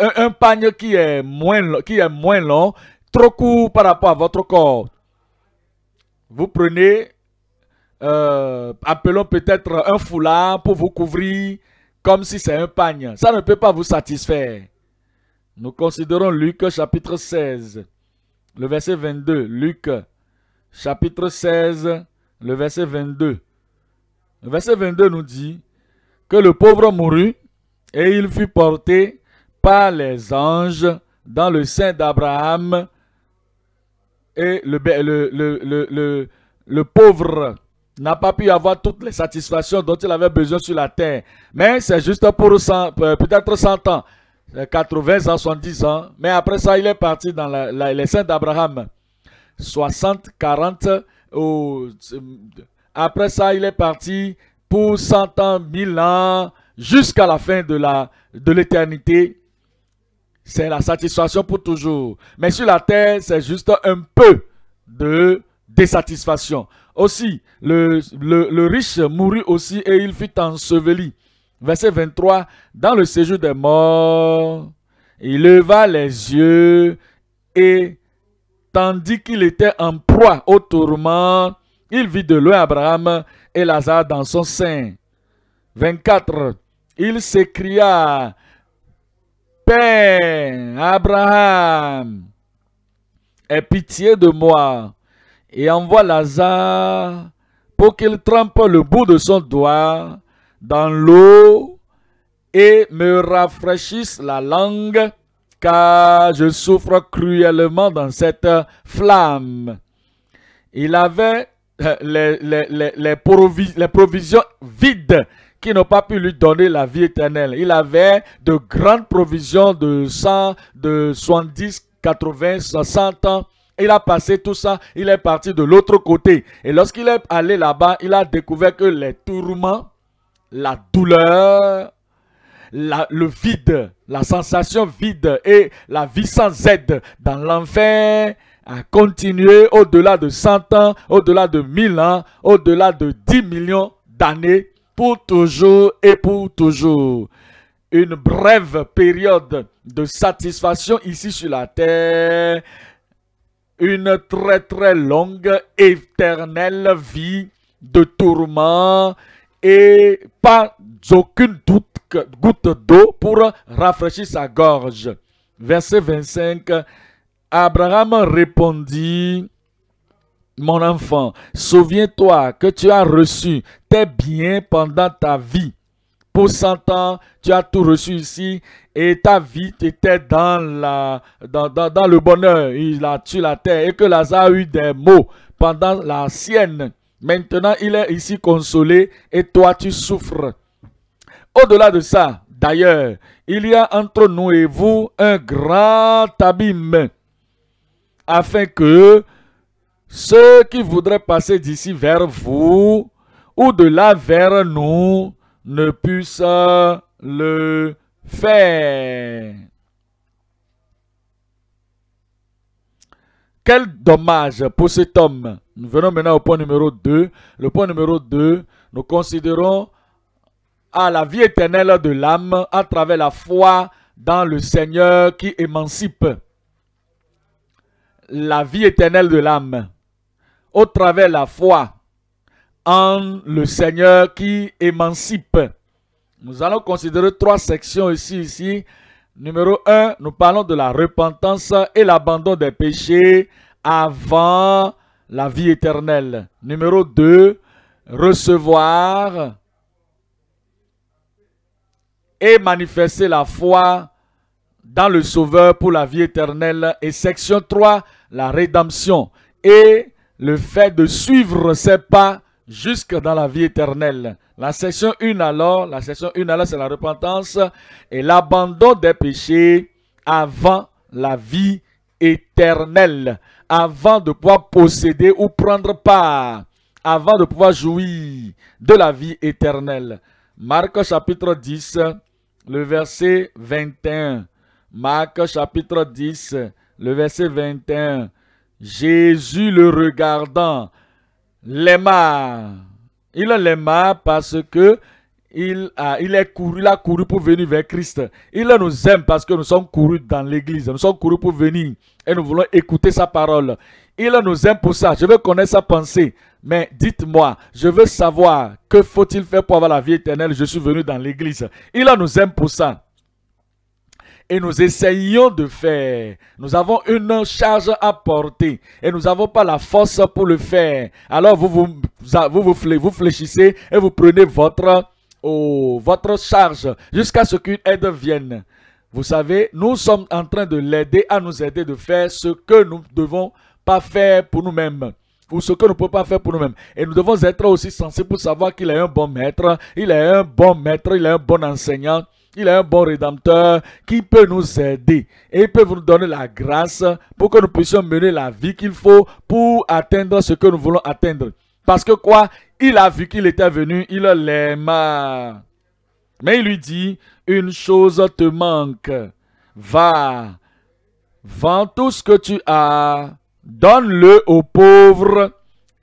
un, un, pagne qui est, moins, qui est moins long, trop court par rapport à votre corps. Vous prenez, euh, appelons peut-être un foulard pour vous couvrir comme si c'est un pagne. Ça ne peut pas vous satisfaire. Nous considérons Luc chapitre 16, le verset 22. Luc chapitre 16, le verset 22. Le verset 22 nous dit que le pauvre mourut et il fut porté par les anges dans le sein d'Abraham et le, le, le, pauvre n'a pas pu avoir toutes les satisfactions dont il avait besoin sur la terre. Mais c'est juste pour euh, peut-être 100 ans. 80 euh, ans, 70 ans. Mais après ça, il est parti dans les saints d'Abraham. 60, 40. après ça, il est parti pour 100 ans, 1000 ans, jusqu'à la fin de l'éternité. c'est la satisfaction pour toujours. Mais sur la terre, c'est juste un peu de désatisfaction. Aussi, le riche mourut aussi et il fut enseveli verset 23, dans le séjour des morts, il leva les yeux et, tandis qu'il était en proie au tourment, il vit de loin Abraham et Lazare dans son sein. 24. Il s'écria, Père Abraham, aie pitié de moi et envoie Lazare pour qu'il trempe le bout de son doigt dans l'eau et me rafraîchissent la langue, car je souffre cruellement dans cette flamme. Il avait euh, les, les, provisions vides qui n'ont pas pu lui donner la vie éternelle. Il avait de grandes provisions de sang de 70, 80, 60 ans. Il a passé tout ça, il est parti de l'autre côté. Et lorsqu'il est allé là-bas, il a découvert que les tourments la douleur, le vide, la sensation vide et la vie sans aide dans l'enfer a continué au-delà de 100 ans, au-delà de 1000 ans, au-delà de 10 millions d'années, pour toujours et pour toujours. Une brève période de satisfaction ici sur la terre, une très très longue éternelle vie de tourment et pas d'aucune goutte d'eau pour rafraîchir sa gorge. Verset 25, Abraham répondit, Mon enfant, souviens-toi que tu as reçu tes biens pendant ta vie. Pour cent ans, tu as tout reçu ici et ta vie était dans, le bonheur. Il a tué la terre et que Lazare a eu des mots pendant la sienne. Maintenant, il est ici consolé et toi, tu souffres. Au-delà de ça, d'ailleurs, il y a entre nous et vous un grand abîme afin que ceux qui voudraient passer d'ici vers vous ou de là vers nous ne puissent le faire. Quel dommage pour cet homme nous venons maintenant au point numéro 2. Le point numéro 2, nous considérons à la vie éternelle de l'âme à travers la foi dans le Seigneur qui émancipe la vie éternelle de l'âme au travers la foi en le Seigneur qui émancipe. Nous allons considérer trois sections ici. ici. Numéro 1, nous parlons de la repentance et l'abandon des péchés avant la vie éternelle. Numéro 2, recevoir et manifester la foi dans le Sauveur pour la vie éternelle. Et section 3, la rédemption et le fait de suivre ses pas jusque dans la vie éternelle. La section 1 alors, la section 1 alors c'est la repentance et l'abandon des péchés avant la vie éternelle avant de pouvoir posséder ou prendre part, avant de pouvoir jouir de la vie éternelle. Marc chapitre 10, le verset 21. Marc chapitre 10, le verset 21. Jésus le regardant, l'aima. Il l'aima parce que il, a, est couru, pour venir vers Christ. Il nous aime parce que nous sommes courus dans l'église. Nous sommes courus pour venir et nous voulons écouter sa parole. Il nous aime pour ça. Je veux connaître sa pensée. Mais dites-moi, je veux savoir que faut-il faire pour avoir la vie éternelle. Je suis venu dans l'église. Il nous aime pour ça. Et nous essayons de faire. Nous avons une charge à porter et nous n'avons pas la force pour le faire. Alors vous vous, vous, vous, vous fléchissez et vous prenez votre Oh, votre charge jusqu'à ce qu'une aide vienne. Vous savez, nous sommes en train de l'aider à nous aider de faire ce que nous ne devons pas faire pour nous-mêmes ou ce que nous ne pouvons pas faire pour nous-mêmes. Et nous devons être aussi sensibles pour savoir qu'il est un bon maître, il est un bon maître, il est un bon enseignant, il est un bon rédempteur qui peut nous aider. Et il peut nous donner la grâce pour que nous puissions mener la vie qu'il faut pour atteindre ce que nous voulons atteindre. Parce que quoi il a vu qu'il était venu, il l'aima. Mais il lui dit, une chose te manque. Va, vends tout ce que tu as, donne-le aux pauvres,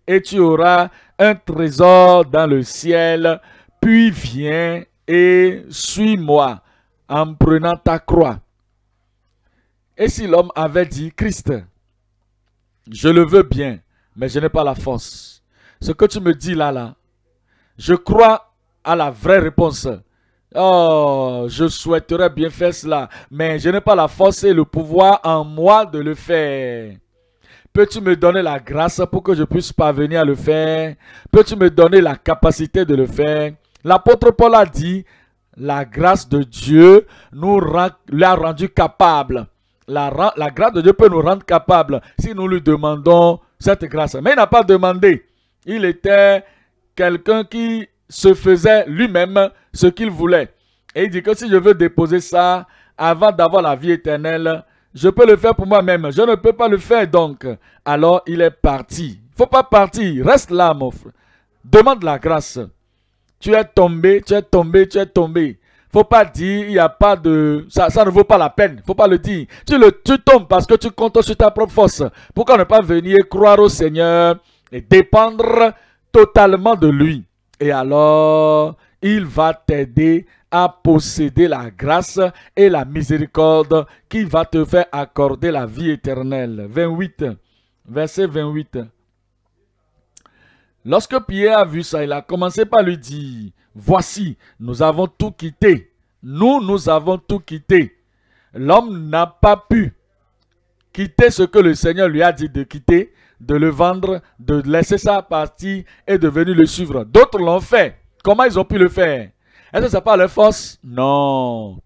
et tu auras un trésor dans le ciel. Puis viens et suis-moi en prenant ta croix. Et si l'homme avait dit, Christ, je le veux bien, mais je n'ai pas la force ce que tu me dis là, là, je crois à la vraie réponse. Oh, je souhaiterais bien faire cela, mais je n'ai pas la force et le pouvoir en moi de le faire. Peux-tu me donner la grâce pour que je puisse parvenir à le faire Peux-tu me donner la capacité de le faire L'apôtre Paul a dit, la grâce de Dieu nous l'a rendu capable. La, la grâce de Dieu peut nous rendre capable si nous lui demandons cette grâce. Mais il n'a pas demandé. Il était quelqu'un qui se faisait lui-même ce qu'il voulait. Et il dit que si je veux déposer ça avant d'avoir la vie éternelle, je peux le faire pour moi-même. Je ne peux pas le faire donc. Alors il est parti. Il ne faut pas partir. Reste là, mon frère. Demande la grâce. Tu es tombé, tu es tombé, tu es tombé. Faut pas dire, il n'y a pas de... Ça, ça ne vaut pas la peine. Faut pas le dire. Tu, le, tu tombes parce que tu comptes sur ta propre force. Pourquoi ne pas venir croire au Seigneur et dépendre totalement de lui. Et alors, il va t'aider à posséder la grâce et la miséricorde qui va te faire accorder la vie éternelle. 28, verset 28. Lorsque Pierre a vu ça, il a commencé par lui dire, voici, nous avons tout quitté. Nous, nous avons tout quitté. L'homme n'a pas pu quitter ce que le Seigneur lui a dit de quitter de le vendre, de laisser ça partir et de venir le suivre. D'autres l'ont fait. Comment ils ont pu le faire Est-ce que c'est pas leur force Non.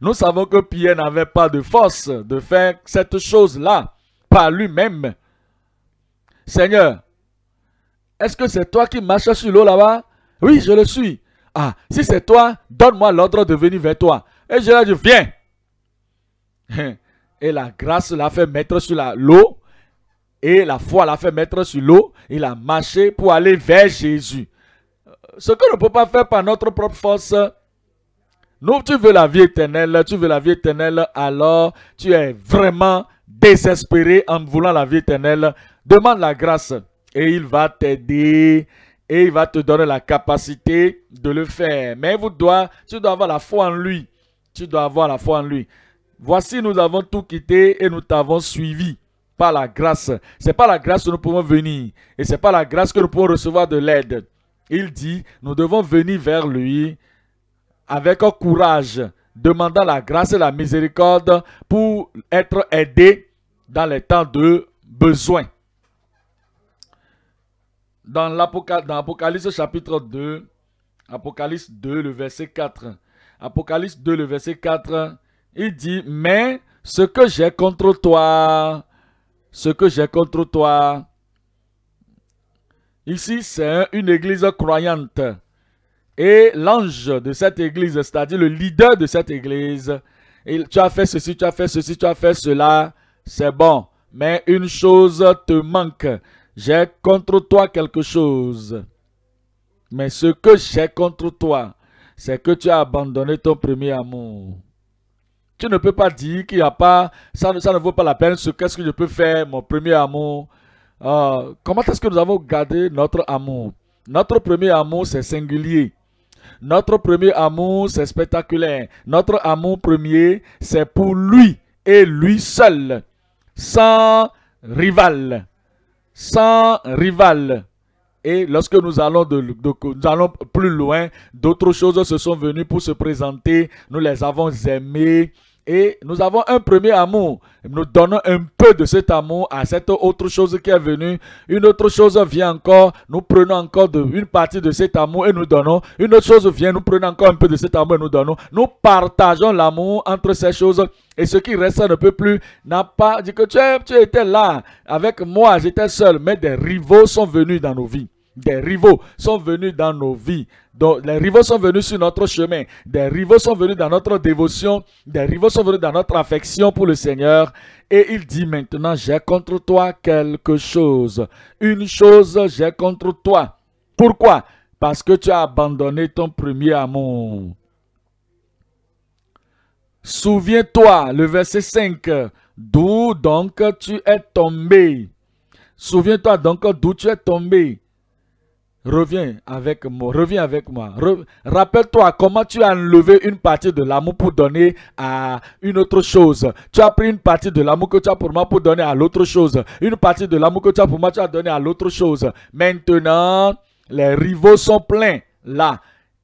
Nous savons que Pierre n'avait pas de force de faire cette chose-là par lui-même. Seigneur, est-ce que c'est toi qui marches sur l'eau là-bas Oui, je le suis. Ah, si c'est toi, donne-moi l'ordre de venir vers toi. Et je lui ai dit, viens. Et la grâce l'a fait mettre sur l'eau et la foi l'a fait mettre sur l'eau. Il a marché pour aller vers Jésus. Euh, ce que ne peut pas faire par notre propre force. Nous, tu veux la vie éternelle, tu veux la vie éternelle, alors tu es vraiment désespéré en voulant la vie éternelle. Demande la grâce et il va t'aider et il va te donner la capacité de le faire. Mais vous dois, tu dois avoir la foi en lui. Tu dois avoir la foi en lui. Voici, nous avons tout quitté et nous t'avons suivi pas la grâce. C'est pas la grâce que nous pouvons venir. Et c'est pas la grâce que nous pouvons recevoir de l'aide. Il dit, nous devons venir vers lui avec courage, demandant la grâce et la miséricorde pour être aidés dans les temps de besoin. Dans l'Apocalypse chapitre 2, Apocalypse 2, le verset 4. Apocalypse 2, le verset 4, il dit, mais ce que j'ai contre toi, ce que j'ai contre toi. Ici, c'est une église croyante. Et l'ange de cette église, c'est-à-dire le leader de cette église, tu as fait ceci, tu as fait ceci, tu as fait cela, c'est bon. Mais une chose te manque. J'ai contre toi quelque chose. Mais ce que j'ai contre toi, c'est que tu as abandonné ton premier amour. Tu ne peux pas dire qu'il n'y a pas, ça, ça ne vaut pas la peine, ce qu'est-ce que je peux faire, mon premier amour. Ah, comment est-ce que nous avons gardé notre amour Notre premier amour, c'est singulier. Notre premier amour, c'est spectaculaire. Notre amour premier, c'est pour lui et lui seul, sans rival. Sans rival. Et lorsque nous allons, de, nous allons plus loin, d'autres choses se sont venues pour se présenter. Nous les avons aimées. Et nous avons un premier amour. Nous donnons un peu de cet amour à cette autre chose qui est venue. Une autre chose vient encore. Nous prenons encore de, une partie de cet amour et nous donnons. Une autre chose vient. Nous prenons encore un peu de cet amour et nous donnons. Nous partageons l'amour entre ces choses. Et ce qui reste ne peut plus. N'a pas dit que tu étais là avec moi. J'étais seul. Mais des rivaux sont venus dans nos vies. Des rivaux sont venus dans nos vies. les rivaux sont venus sur notre chemin. Des rivaux sont venus dans notre dévotion. Des rivaux sont venus dans notre affection pour le Seigneur. Et il dit maintenant, j'ai contre toi quelque chose. Une chose, j'ai contre toi. Pourquoi Parce que tu as abandonné ton premier amour. Souviens-toi, le verset 5, d'où donc tu es tombé. Souviens-toi donc d'où tu es tombé. Reviens avec moi, reviens avec moi. Rappelle-toi comment tu as enlevé une partie de l'amour pour donner à une autre chose. Tu as pris une partie de l'amour que tu as pour moi pour donner à l'autre chose. Une partie de l'amour que tu as pour moi, tu as donné à l'autre chose. Maintenant, les rivaux sont pleins là.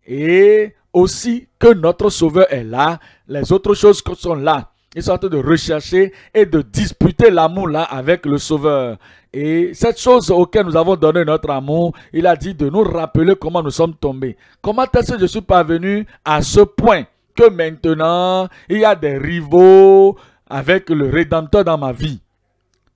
Et aussi que notre Sauveur est là, les autres choses sont là. Ils sont de rechercher et de disputer l'amour là avec le Sauveur. Et cette chose auquel nous avons donné notre amour, il a dit de nous rappeler comment nous sommes tombés. Comment est-ce que je suis parvenu à ce point que maintenant, il y a des rivaux avec le Rédempteur dans ma vie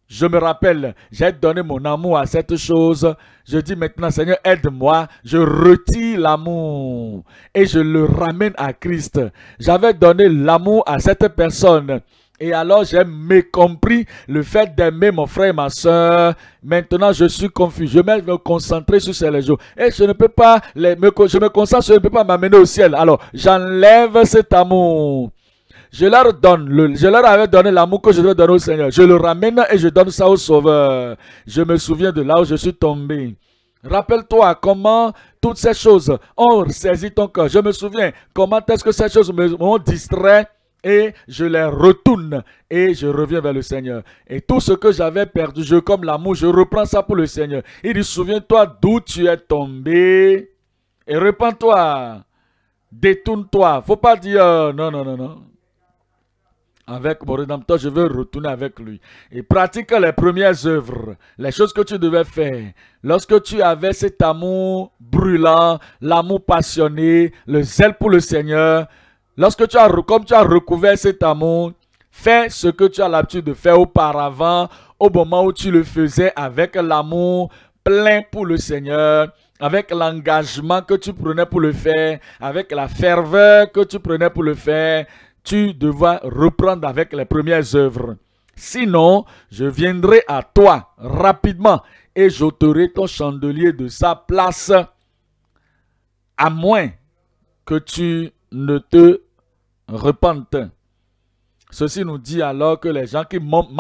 je me rappelle, j'ai donné mon amour à cette chose. Je dis maintenant, Seigneur, aide-moi. Je retire l'amour et je le ramène à Christ. J'avais donné l'amour à cette personne. Et alors j'ai mécompris le fait d'aimer mon frère et ma soeur. Maintenant je suis confus. Je vais me concentrer sur ces jours. Et je ne peux pas, les, je me concentre, je ne peux pas m'amener au ciel. Alors j'enlève cet amour. Je leur donne, je leur avais donné l'amour que je dois donner au Seigneur. Je le ramène et je donne ça au Sauveur. Je me souviens de là où je suis tombé. Rappelle-toi comment toutes ces choses ont saisi ton cœur. Je me souviens comment est-ce que ces choses m'ont distrait et je les retourne et je reviens vers le Seigneur. Et tout ce que j'avais perdu, je comme l'amour, je reprends ça pour le Seigneur. Il dit, souviens-toi d'où tu es tombé et reprends toi détourne-toi. Faut pas dire, euh, non, non, non, non avec Borodamto, je veux retourner avec lui. Et pratique les premières œuvres, les choses que tu devais faire. Lorsque tu avais cet amour brûlant, l'amour passionné, le zèle pour le Seigneur, lorsque tu as, comme tu as recouvert cet amour, fais ce que tu as l'habitude de faire auparavant, au moment où tu le faisais avec l'amour plein pour le Seigneur avec l'engagement que tu prenais pour le faire, avec la ferveur que tu prenais pour le faire, tu devras reprendre avec les premières œuvres. Sinon, je viendrai à toi rapidement et j'ôterai ton chandelier de sa place, à moins que tu ne te repentes. Ceci nous dit alors que les gens qui mentent,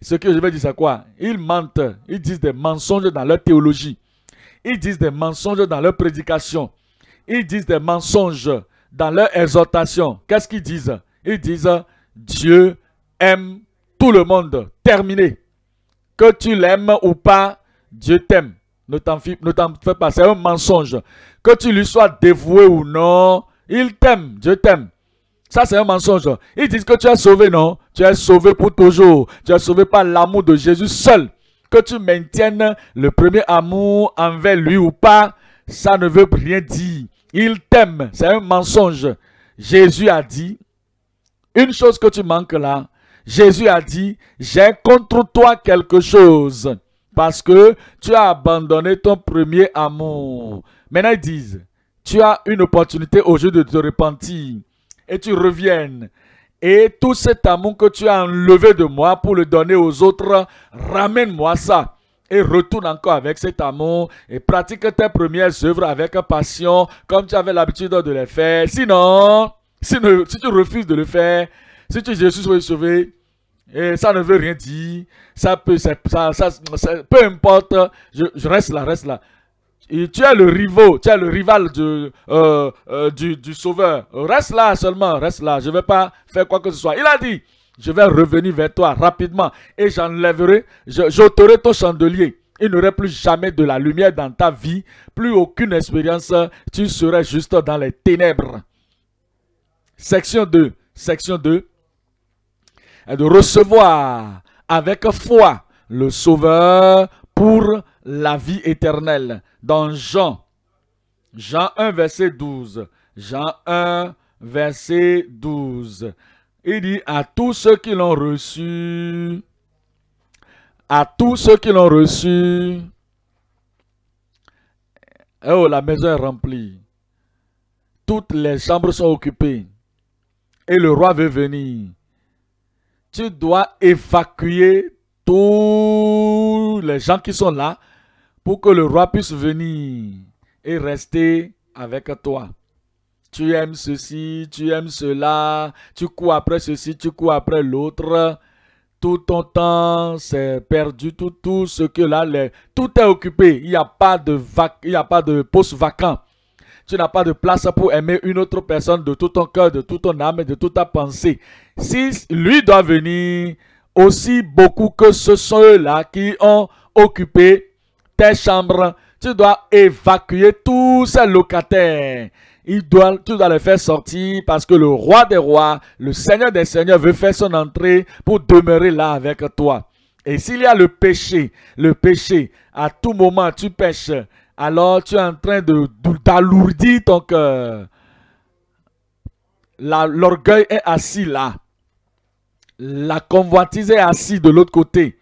ce que je veux dire, c'est quoi Ils mentent, ils disent des mensonges dans leur théologie, ils disent des mensonges dans leur prédication, ils disent des mensonges dans leur exhortation, qu'est-ce qu'ils disent Ils disent Dieu aime tout le monde. Terminé. Que tu l'aimes ou pas, Dieu t'aime. Ne t'en fais pas, c'est un mensonge. Que tu lui sois dévoué ou non, il t'aime, Dieu t'aime. Ça, c'est un mensonge. Ils disent que tu es sauvé, non Tu es sauvé pour toujours. Tu es sauvé par l'amour de Jésus seul. Que tu maintiennes le premier amour envers lui ou pas, ça ne veut rien dire. Il t'aime. C'est un mensonge. Jésus a dit, une chose que tu manques là, Jésus a dit, j'ai contre toi quelque chose parce que tu as abandonné ton premier amour. Maintenant, ils disent, tu as une opportunité aujourd'hui de te repentir et tu reviennes. Et tout cet amour que tu as enlevé de moi pour le donner aux autres, ramène-moi ça et retourne encore avec cet amour et pratique tes premières œuvres avec passion comme tu avais l'habitude de les faire. Sinon, si, tu refuses de le faire, si tu Jésus soit sauvé, et ça ne veut rien dire. Ça peut, ça, ça, peu importe, je, reste là, reste là. tu es le rival, tu es le rival euh, euh, du sauveur. Reste là seulement, reste là. Je ne vais pas faire quoi que ce soit. Il a dit, je vais revenir vers toi rapidement et j'enlèverai, j'ôterai ton chandelier. Il n'y aurait plus jamais de la lumière dans ta vie, plus aucune expérience, tu serais juste dans les ténèbres. Section 2, section 2, de recevoir avec foi le Sauveur pour la vie éternelle. Dans Jean, Jean 1, verset 12, Jean 1, verset 12. Il dit à tous ceux qui l'ont reçu, à tous ceux qui l'ont reçu, eh oh, la maison est remplie. Toutes les chambres sont occupées. Et le roi veut venir. Tu dois évacuer tous les gens qui sont là pour que le roi puisse venir et rester avec toi tu aimes ceci, tu aimes cela, tu cours après ceci, tu cours après l'autre. Tout ton temps, c'est perdu, tout, tout ce que là, tout est occupé. Il n'y a pas de, vac, il a pas de poste vacant. Tu n'as pas de place pour aimer une autre personne de tout ton cœur, de toute ton âme et de toute ta pensée. Si lui doit venir aussi beaucoup que ce sont là qui ont occupé tes chambres, tu dois évacuer tous ces locataires il doit, tu dois le faire sortir parce que le roi des rois, le Seigneur des seigneurs veut faire son entrée pour demeurer là avec toi. Et s'il y a le péché, le péché, à tout moment tu pêches, alors tu es en train d'alourdir ton cœur. L'orgueil est assis là. La convoitise est assise de l'autre côté.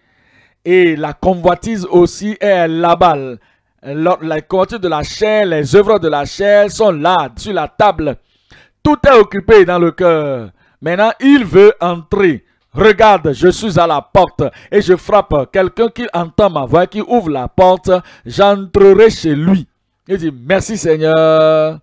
Et la convoitise aussi est là-bas les couvertures de la chair, les œuvres de la chair sont là, sur la table. Tout est occupé dans le cœur. Maintenant, il veut entrer. Regarde, je suis à la porte et je frappe. Quelqu'un qui entend ma voix, qui ouvre la porte, j'entrerai chez lui. Il dit, merci Seigneur.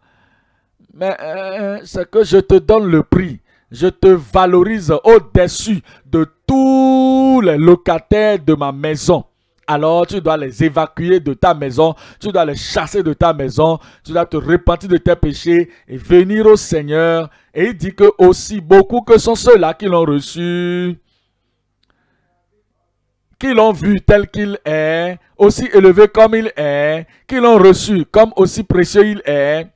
Mais ce euh, c'est que je te donne le prix. Je te valorise au-dessus de tous les locataires de ma maison alors tu dois les évacuer de ta maison, tu dois les chasser de ta maison, tu dois te repentir de tes péchés et venir au Seigneur. Et il dit que aussi beaucoup que sont ceux-là qui l'ont reçu, qui l'ont vu tel qu'il est, aussi élevé comme il est, qui l'ont reçu comme aussi précieux il est.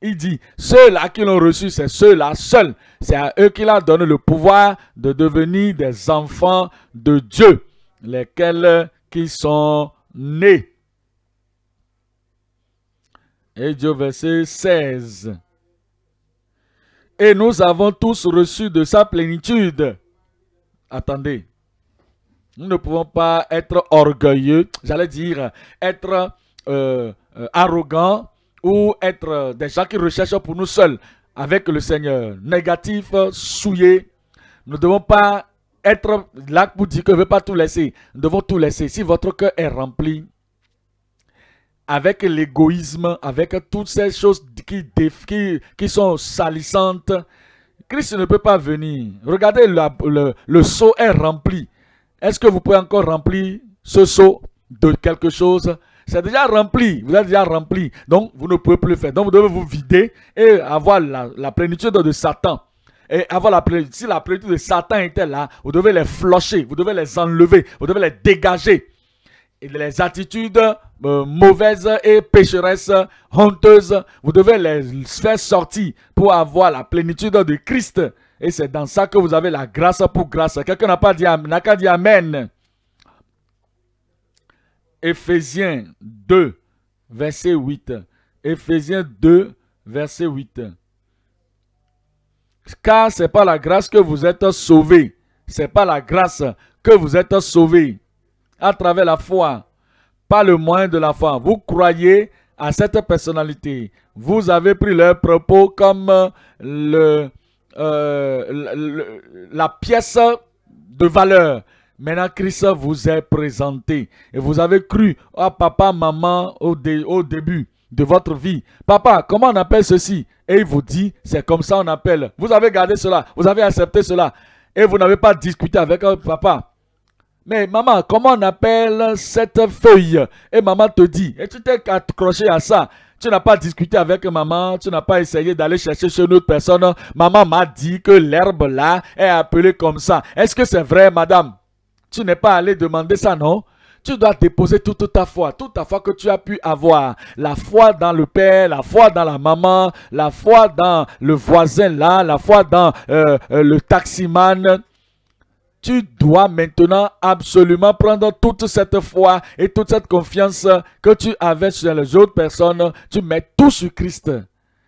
Il dit, ceux-là qui l'ont reçu, c'est ceux-là seuls. C'est à eux qu'il a donné le pouvoir de devenir des enfants de Dieu, lesquels qui sont nés. Et Dieu verset 16. Et nous avons tous reçu de sa plénitude. Attendez. Nous ne pouvons pas être orgueilleux, j'allais dire être euh, euh, arrogant. ou être des gens qui recherchent pour nous seuls avec le Seigneur. Négatif, souillé. Nous ne devons pas être là pour dire que ne veut pas tout laisser. Nous devons tout laisser. Si votre cœur est rempli avec l'égoïsme, avec toutes ces choses qui, sont salissantes, Christ ne peut pas venir. Regardez, le, seau est rempli. Est-ce que vous pouvez encore remplir ce seau de quelque chose c'est déjà rempli. Vous êtes déjà rempli. Donc, vous ne pouvez plus le faire. Donc, vous devez vous vider et avoir la plénitude de Satan et la plénitude, si la plénitude de Satan était là, vous devez les flocher, vous devez les enlever, vous devez les dégager. Et les attitudes euh, mauvaises et pécheresses, honteuses, vous devez les faire sortir pour avoir la plénitude de Christ. Et c'est dans ça que vous avez la grâce pour grâce. Quelqu'un n'a pas dit, n'a qu'à Amen. Ephésiens 2, verset 8. Ephésiens 2, verset 8. Car c'est pas la grâce que vous êtes sauvés. C'est pas la grâce que vous êtes sauvés. À travers la foi. Pas le moyen de la foi. Vous croyez à cette personnalité. Vous avez pris leurs propos comme euh, la pièce de valeur. Maintenant, Christ vous est présenté. Et vous avez cru à oh, papa, maman au, au début de votre vie. Papa, comment on appelle ceci Et il vous dit, c'est comme ça on appelle. Vous avez gardé cela, vous avez accepté cela. Et vous n'avez pas discuté avec papa. Mais maman, comment on appelle cette feuille Et maman te dit, et tu t'es accroché à ça. Tu n'as pas discuté avec maman, tu n'as pas essayé d'aller chercher chez une autre personne. Maman m'a dit que l'herbe là est appelée comme ça. Est-ce que c'est vrai, madame Tu n'es pas allé demander ça, non tu dois déposer toute ta foi, toute ta foi que tu as pu avoir. La foi dans le père, la foi dans la maman, la foi dans le voisin là, la foi dans euh, euh, le taximan. Tu dois maintenant absolument prendre toute cette foi et toute cette confiance que tu avais sur les autres personnes. Tu mets tout sur Christ.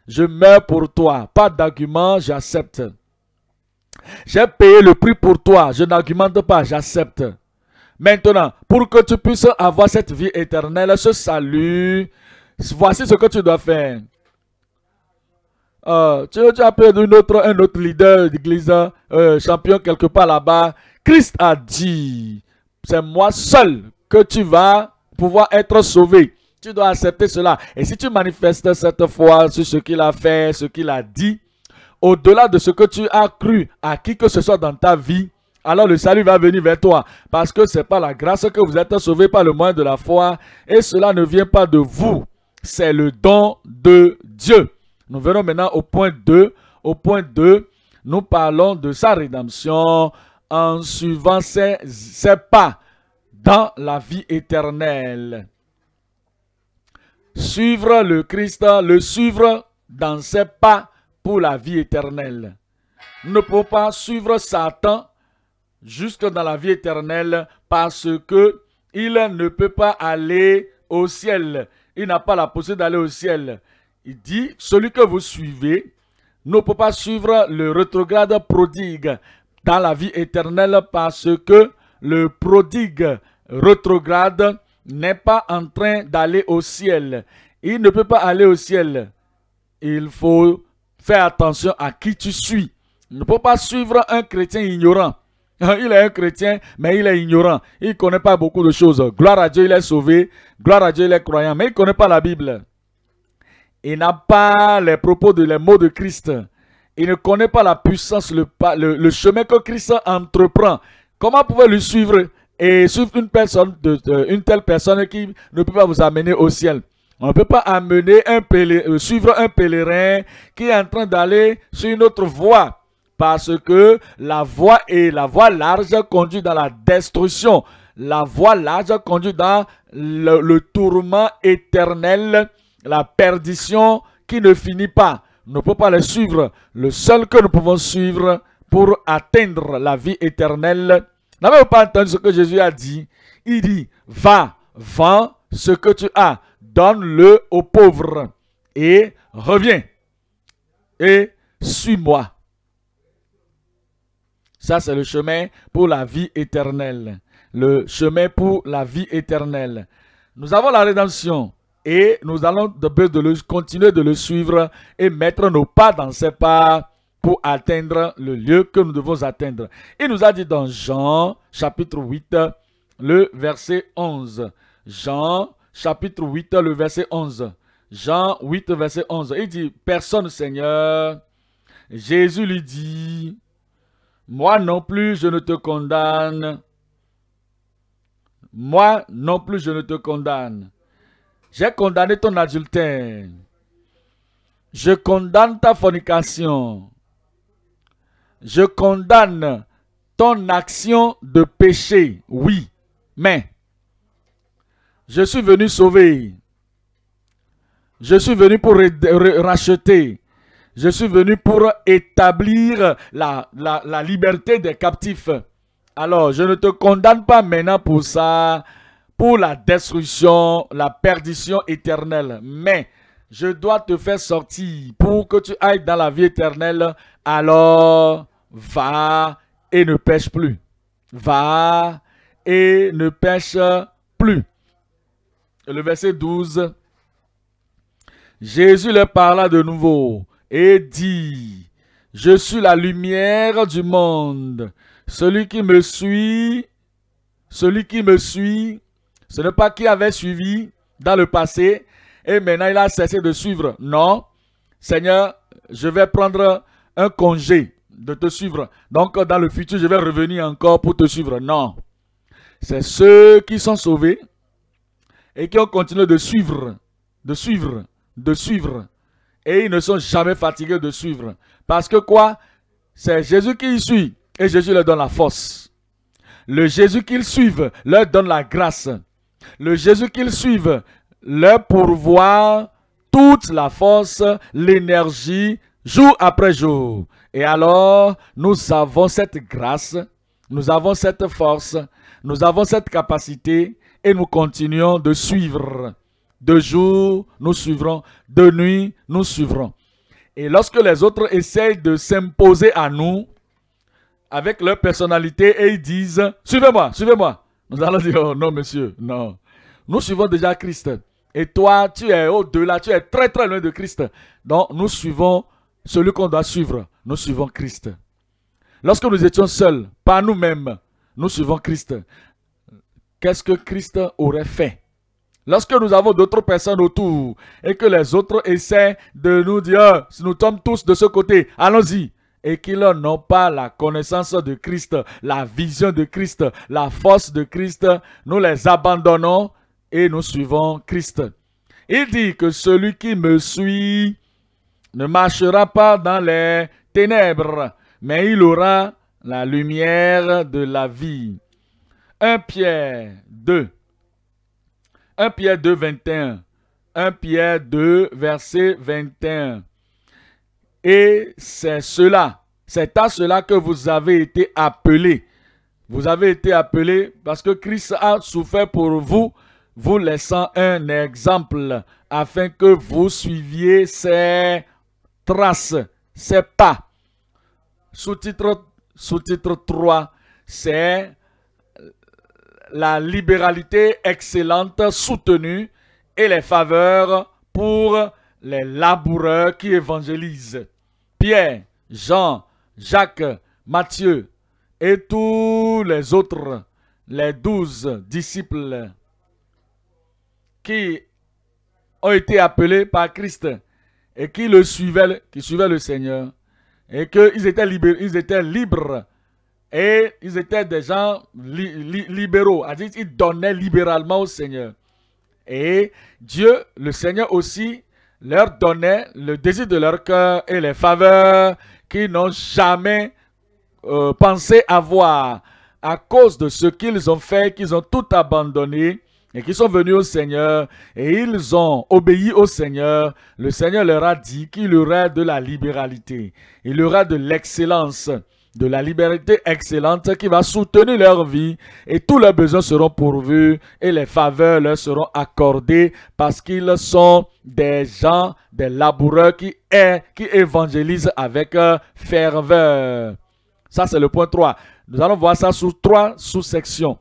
Je meurs pour toi. Pas d'argument, j'accepte. J'ai payé le prix pour toi. Je n'argumente pas, j'accepte. Maintenant, pour que tu puisses avoir cette vie éternelle, ce salut, voici ce que tu dois faire. Euh, tu, as appelles une autre, un autre leader d'église, euh, champion quelque part là-bas. Christ a dit, c'est moi seul que tu vas pouvoir être sauvé. Tu dois accepter cela. Et si tu manifestes cette foi sur ce qu'il a fait, ce qu'il a dit, au-delà de ce que tu as cru à qui que ce soit dans ta vie, alors le salut va venir vers toi. Parce que c'est pas la grâce que vous êtes sauvés par le moyen de la foi. Et cela ne vient pas de vous. C'est le don de Dieu. Nous verrons maintenant au point 2. Au point 2, nous parlons de sa rédemption en suivant ses, ses pas dans la vie éternelle. Suivre le Christ, le suivre dans ses pas pour la vie éternelle. ne pouvons pas suivre Satan jusque dans la vie éternelle parce que il ne peut pas aller au ciel. Il n'a pas la possibilité d'aller au ciel. Il dit, celui que vous suivez ne peut pas suivre le rétrograde prodigue dans la vie éternelle parce que le prodigue rétrograde n'est pas en train d'aller au ciel. Il ne peut pas aller au ciel. Il faut faire attention à qui tu suis. Il ne peut pas suivre un chrétien ignorant. Hein, il est un chrétien, mais il est ignorant. Il ne connaît pas beaucoup de choses. Gloire à Dieu, il est sauvé. Gloire à Dieu, il est croyant, mais il ne connaît pas la Bible. Il n'a pas les propos de les mots de Christ. Il ne connaît pas la puissance, le, chemin que Christ entreprend. Comment pouvez-vous suivre et suivre une personne, de, une telle personne qui ne peut pas vous amener au ciel? On ne peut pas amener un euh, suivre un pèlerin qui est en train d'aller sur une autre voie. Parce que la voie est la voie large conduit dans la destruction. La voie large conduit dans le, tourment éternel, la perdition qui ne finit pas. Nous ne pouvons pas le suivre. Le seul que nous pouvons suivre pour atteindre la vie éternelle. N'avez-vous pas entendu ce que Jésus a dit Il dit, va, vends ce que tu as, donne-le aux pauvres et reviens et suis-moi. Ça, c'est le chemin pour la vie éternelle. Le chemin pour la vie éternelle. Nous avons la rédemption et nous allons de, de continuer de le suivre et mettre nos pas dans ses pas pour atteindre le lieu que nous devons atteindre. Il nous a dit dans Jean chapitre 8, le verset 11. Jean chapitre 8, le verset 11. Jean 8, verset 11. Il dit, personne Seigneur. Jésus lui dit, moi non plus, je ne te condamne. Moi non plus, je ne te condamne. J'ai condamné ton adultère. Je condamne ta fornication. Je condamne ton action de péché. Oui, mais je suis venu sauver. Je suis venu pour racheter. Je suis venu pour établir la, liberté des captifs. Alors, je ne te condamne pas maintenant pour ça, pour la destruction, la perdition éternelle. Mais je dois te faire sortir pour que tu ailles dans la vie éternelle. Alors, va et ne pêche plus. Va et ne pêche plus. Le verset 12. Jésus leur parla de nouveau et dit, Je suis la lumière du monde. Celui qui me suit, celui qui me suit, ce n'est pas qui avait suivi dans le passé et maintenant il a cessé de suivre. Non, Seigneur, je vais prendre un congé de te suivre. Donc dans le futur, je vais revenir encore pour te suivre. Non, c'est ceux qui sont sauvés et qui ont continué de suivre, de suivre, de suivre, et ils ne sont jamais fatigués de suivre. Parce que quoi C'est Jésus qui y suit et Jésus leur donne la force. Le Jésus qu'ils suivent leur donne la grâce. Le Jésus qu'ils suivent leur pourvoit toute la force, l'énergie, jour après jour. Et alors, nous avons cette grâce, nous avons cette force, nous avons cette capacité et nous continuons de suivre. De jour, nous suivrons. De nuit, nous suivrons. Et lorsque les autres essayent de s'imposer à nous, avec leur personnalité, et ils disent, suivez-moi, suivez-moi. Nous allons dire, oh non monsieur, non. Nous suivons déjà Christ. Et toi, tu es au-delà, tu es très très loin de Christ. Donc nous suivons celui qu'on doit suivre. Nous suivons Christ. Lorsque nous étions seuls, pas nous-mêmes, nous suivons Christ. Qu'est-ce que Christ aurait fait Lorsque nous avons d'autres personnes autour et que les autres essaient de nous dire, ah, nous sommes tous de ce côté, allons-y et qu'ils n'ont pas la connaissance de Christ, la vision de Christ, la force de Christ, nous les abandonnons et nous suivons Christ. Il dit que celui qui me suit ne marchera pas dans les ténèbres, mais il aura la lumière de la vie. 1 Pierre 2, 1 Pierre 2, 21. 1 Pierre 2, verset 21. Et c'est cela, c'est à cela que vous avez été appelés. Vous avez été appelés parce que Christ a souffert pour vous, vous laissant un exemple afin que vous suiviez ses traces, ses pas. Sous-titre sous -titre 3, c'est la libéralité excellente soutenue et les faveurs pour les laboureurs qui évangélisent. Pierre, Jean, Jacques, Matthieu et tous les autres, les douze disciples qui ont été appelés par Christ et qui le suivaient, qui le Seigneur, et qu'ils étaient libres, étaient libres et ils étaient des gens libéraux, ils donnaient libéralement au Seigneur. Et Dieu, le Seigneur aussi, leur donnait le désir de leur cœur et les faveurs qu'ils n'ont jamais euh, pensé avoir à cause de ce qu'ils ont fait, qu'ils ont tout abandonné et qu'ils sont venus au Seigneur et ils ont obéi au Seigneur, le Seigneur leur a dit qu'il y aurait de la libéralité, il y aura de l'excellence, de la liberté excellente qui va soutenir leur vie et tous leurs besoins seront pourvus et les faveurs leur seront accordées parce qu'ils sont des gens, des laboureurs qui qui évangélisent avec euh, ferveur. Ça, c'est le point 3. Nous allons voir ça sous trois sous-sections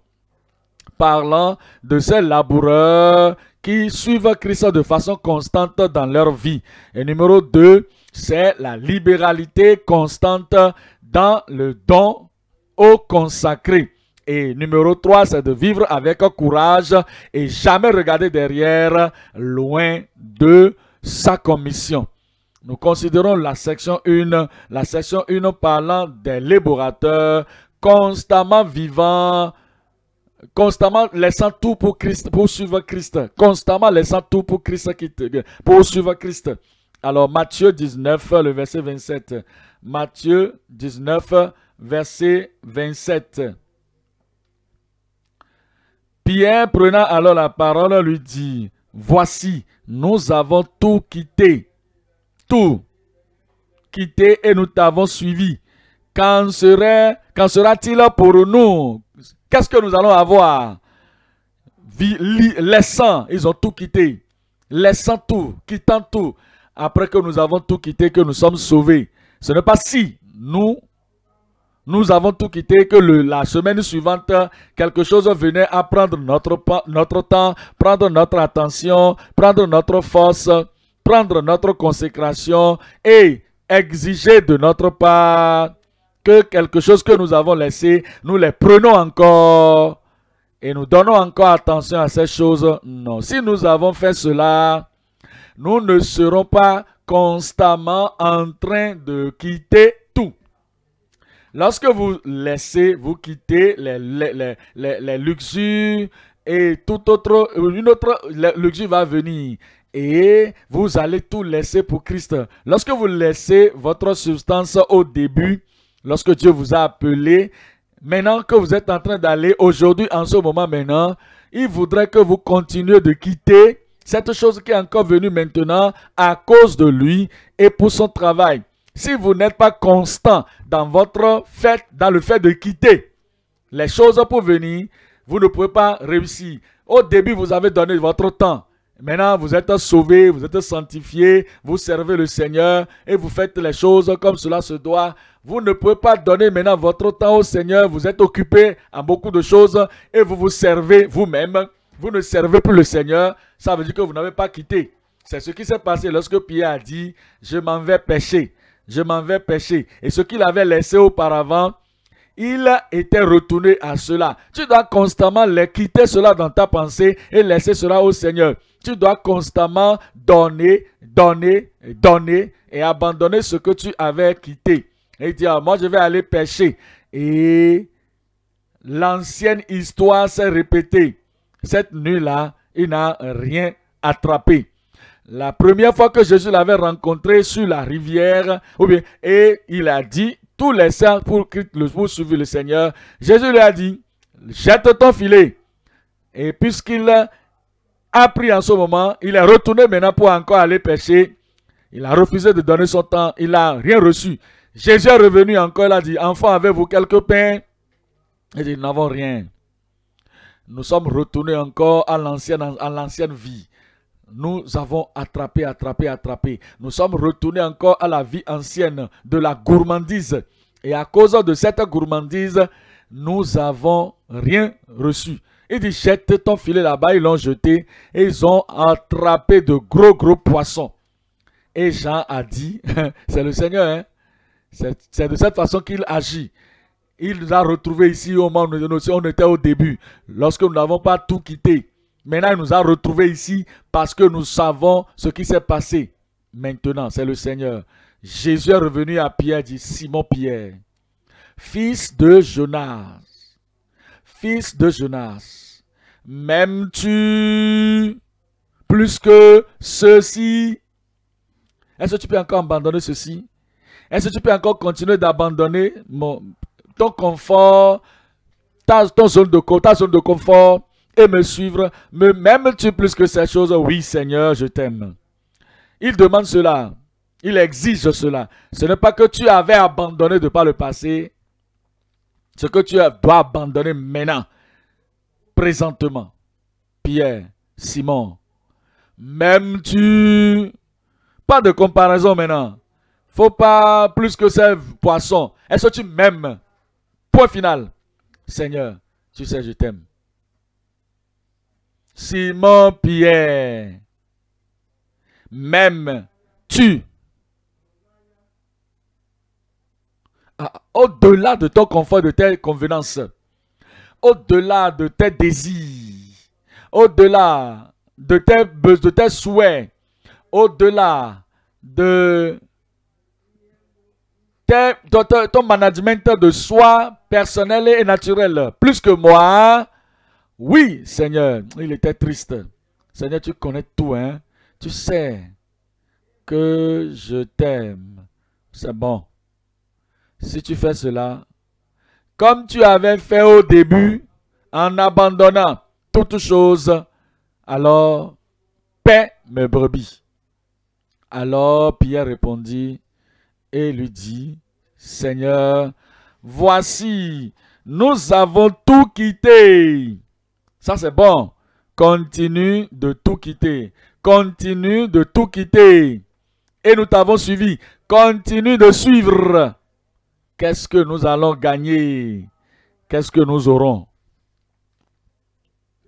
parlant de ces laboureurs qui suivent Christ de façon constante dans leur vie. Et numéro 2, c'est la libéralité constante dans le don au consacré. Et numéro 3, c'est de vivre avec courage et jamais regarder derrière, loin de sa commission. Nous considérons la section 1, la section 1 parlant des laborateurs constamment vivant, constamment laissant tout pour Christ, pour suivre Christ, constamment laissant tout pour Christ, pour suivre Christ. Alors Matthieu 19, le verset 27. Matthieu 19, verset 27. Pierre, prenant alors la parole, lui dit, Voici, nous avons tout quitté, tout quitté et nous t'avons suivi. Quand sera-t-il pour nous Qu'est-ce que nous allons avoir Laissant, ils ont tout quitté. Laissant tout, quittant tout. Après que nous avons tout quitté, que nous sommes sauvés. Ce n'est pas si nous, nous avons tout quitté, que la semaine suivante, quelque chose venait à prendre notre, notre temps, prendre notre attention, prendre notre force, prendre notre consécration et exiger de notre part que quelque chose que nous avons laissé, nous les prenons encore et nous donnons encore attention à ces choses. Non, si nous avons fait cela, nous ne serons pas constamment en train de quitter tout. Lorsque vous laissez, vous quittez les, les, luxures et tout autre, une autre luxure va venir. Et vous allez tout laisser pour Christ. Lorsque vous laissez votre substance au début, lorsque Dieu vous a appelé, maintenant que vous êtes en train d'aller aujourd'hui, en ce moment maintenant, il voudrait que vous continuiez de quitter cette chose qui est encore venue maintenant à cause de lui et pour son travail. Si vous n'êtes pas constant dans votre fait, dans le fait de quitter les choses pour venir, vous ne pouvez pas réussir. Au début, vous avez donné votre temps. Maintenant, vous êtes sauvé, vous êtes sanctifié, vous servez le Seigneur et vous faites les choses comme cela se doit. Vous ne pouvez pas donner maintenant votre temps au Seigneur. Vous êtes occupé à beaucoup de choses et vous vous servez vous-même vous ne servez plus le Seigneur, ça veut dire que vous n'avez pas quitté. C'est ce qui s'est passé lorsque Pierre a dit, je m'en vais pécher, je m'en vais pécher. Et ce qu'il avait laissé auparavant, il était retourné à cela. Tu dois constamment quitter cela dans ta pensée et laisser cela au Seigneur. Tu dois constamment donner, donner, donner et abandonner ce que tu avais quitté. Et dire, ah, moi je vais aller pêcher. Et l'ancienne histoire s'est répétée cette nuit-là, il n'a rien attrapé. La première fois que Jésus l'avait rencontré sur la rivière, et il a dit, tous les saints pour, pour suivre le Seigneur, Jésus lui a dit, jette ton filet. Et puisqu'il a pris en ce moment, il est retourné maintenant pour encore aller pêcher. Il a refusé de donner son temps, il n'a rien reçu. Jésus est revenu encore, il a dit, enfant, avez-vous quelques pains Il dit, nous n'avons rien nous sommes retournés encore à l'ancienne, vie. Nous avons attrapé, attrapé, attrapé. Nous sommes retournés encore à la vie ancienne de la gourmandise. Et à cause de cette gourmandise, nous avons rien reçu. Il dit, jette ton filet là-bas. Ils l'ont jeté et ils ont attrapé de gros, gros poissons. Et Jean a dit, c'est le Seigneur, hein. c'est de cette façon qu'il agit. Il nous a retrouvés ici au moment où on était au début, lorsque nous n'avons pas tout quitté. Maintenant, il nous a retrouvés ici parce que nous savons ce qui s'est passé. Maintenant, c'est le Seigneur. Jésus est revenu à Pierre, dit Simon Pierre, fils de Jonas, fils de Jonas, m'aimes-tu plus que ceci Est-ce que tu peux encore abandonner ceci Est-ce que tu peux encore continuer d'abandonner mon, ton confort, ta, zone de, ta zone de confort et me suivre. Mais m'aimes-tu plus que ces choses Oui, Seigneur, je t'aime. Il demande cela. Il exige cela. Ce n'est pas que tu avais abandonné de par le passé. Ce que tu dois abandonner maintenant, présentement. Pierre, Simon, m'aimes-tu Pas de comparaison maintenant. Faut pas plus que ces poissons. Est-ce que tu m'aimes Point final. Seigneur, tu sais, je t'aime. Simon Pierre, même tu, ah, au-delà de ton confort, de tes convenances, au-delà de tes désirs, au-delà de tes, de tes souhaits, au-delà de ton, management de soi personnel et naturel. Plus que moi. Oui, Seigneur. Il était triste. Seigneur, tu connais tout. Hein? Tu sais que je t'aime. C'est bon. Si tu fais cela, comme tu avais fait au début, en abandonnant toute chose alors paix mes brebis. Alors Pierre répondit, et lui dit, Seigneur, voici, nous avons tout quitté. Ça c'est bon. Continue de tout quitter. Continue de tout quitter. Et nous t'avons suivi. Continue de suivre. Qu'est-ce que nous allons gagner Qu'est-ce que nous aurons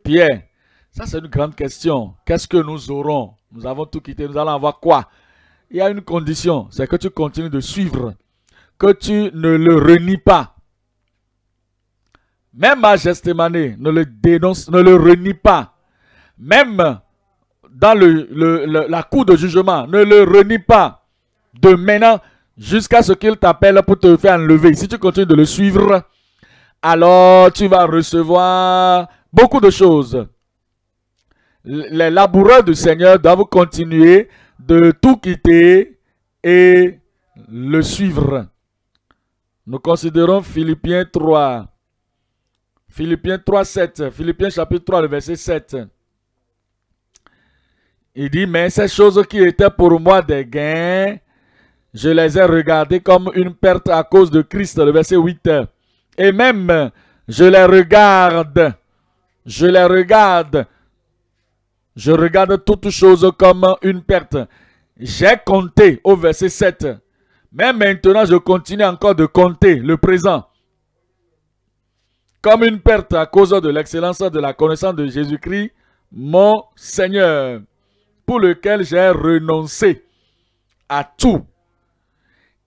Pierre, ça c'est une grande question. Qu'est-ce que nous aurons Nous avons tout quitté. Nous allons avoir quoi il y a une condition, c'est que tu continues de suivre, que tu ne le renie pas. Même à Mané ne le dénonce, ne le renie pas. Même dans le, la cour de jugement, ne le renie pas. De maintenant jusqu'à ce qu'il t'appelle pour te faire enlever. Si tu continues de le suivre, alors tu vas recevoir beaucoup de choses. Les laboureurs du Seigneur doivent continuer de tout quitter et le suivre. Nous considérons Philippiens 3. Philippiens 3, 7. Philippiens chapitre 3, le verset 7. Il dit, mais ces choses qui étaient pour moi des gains, je les ai regardées comme une perte à cause de Christ, le verset 8. Et même, je les regarde, je les regarde je regarde toutes choses comme une perte. J'ai compté au verset 7. Mais maintenant, je continue encore de compter le présent comme une perte à cause de l'excellence de la connaissance de Jésus-Christ, mon Seigneur, pour lequel j'ai renoncé à tout.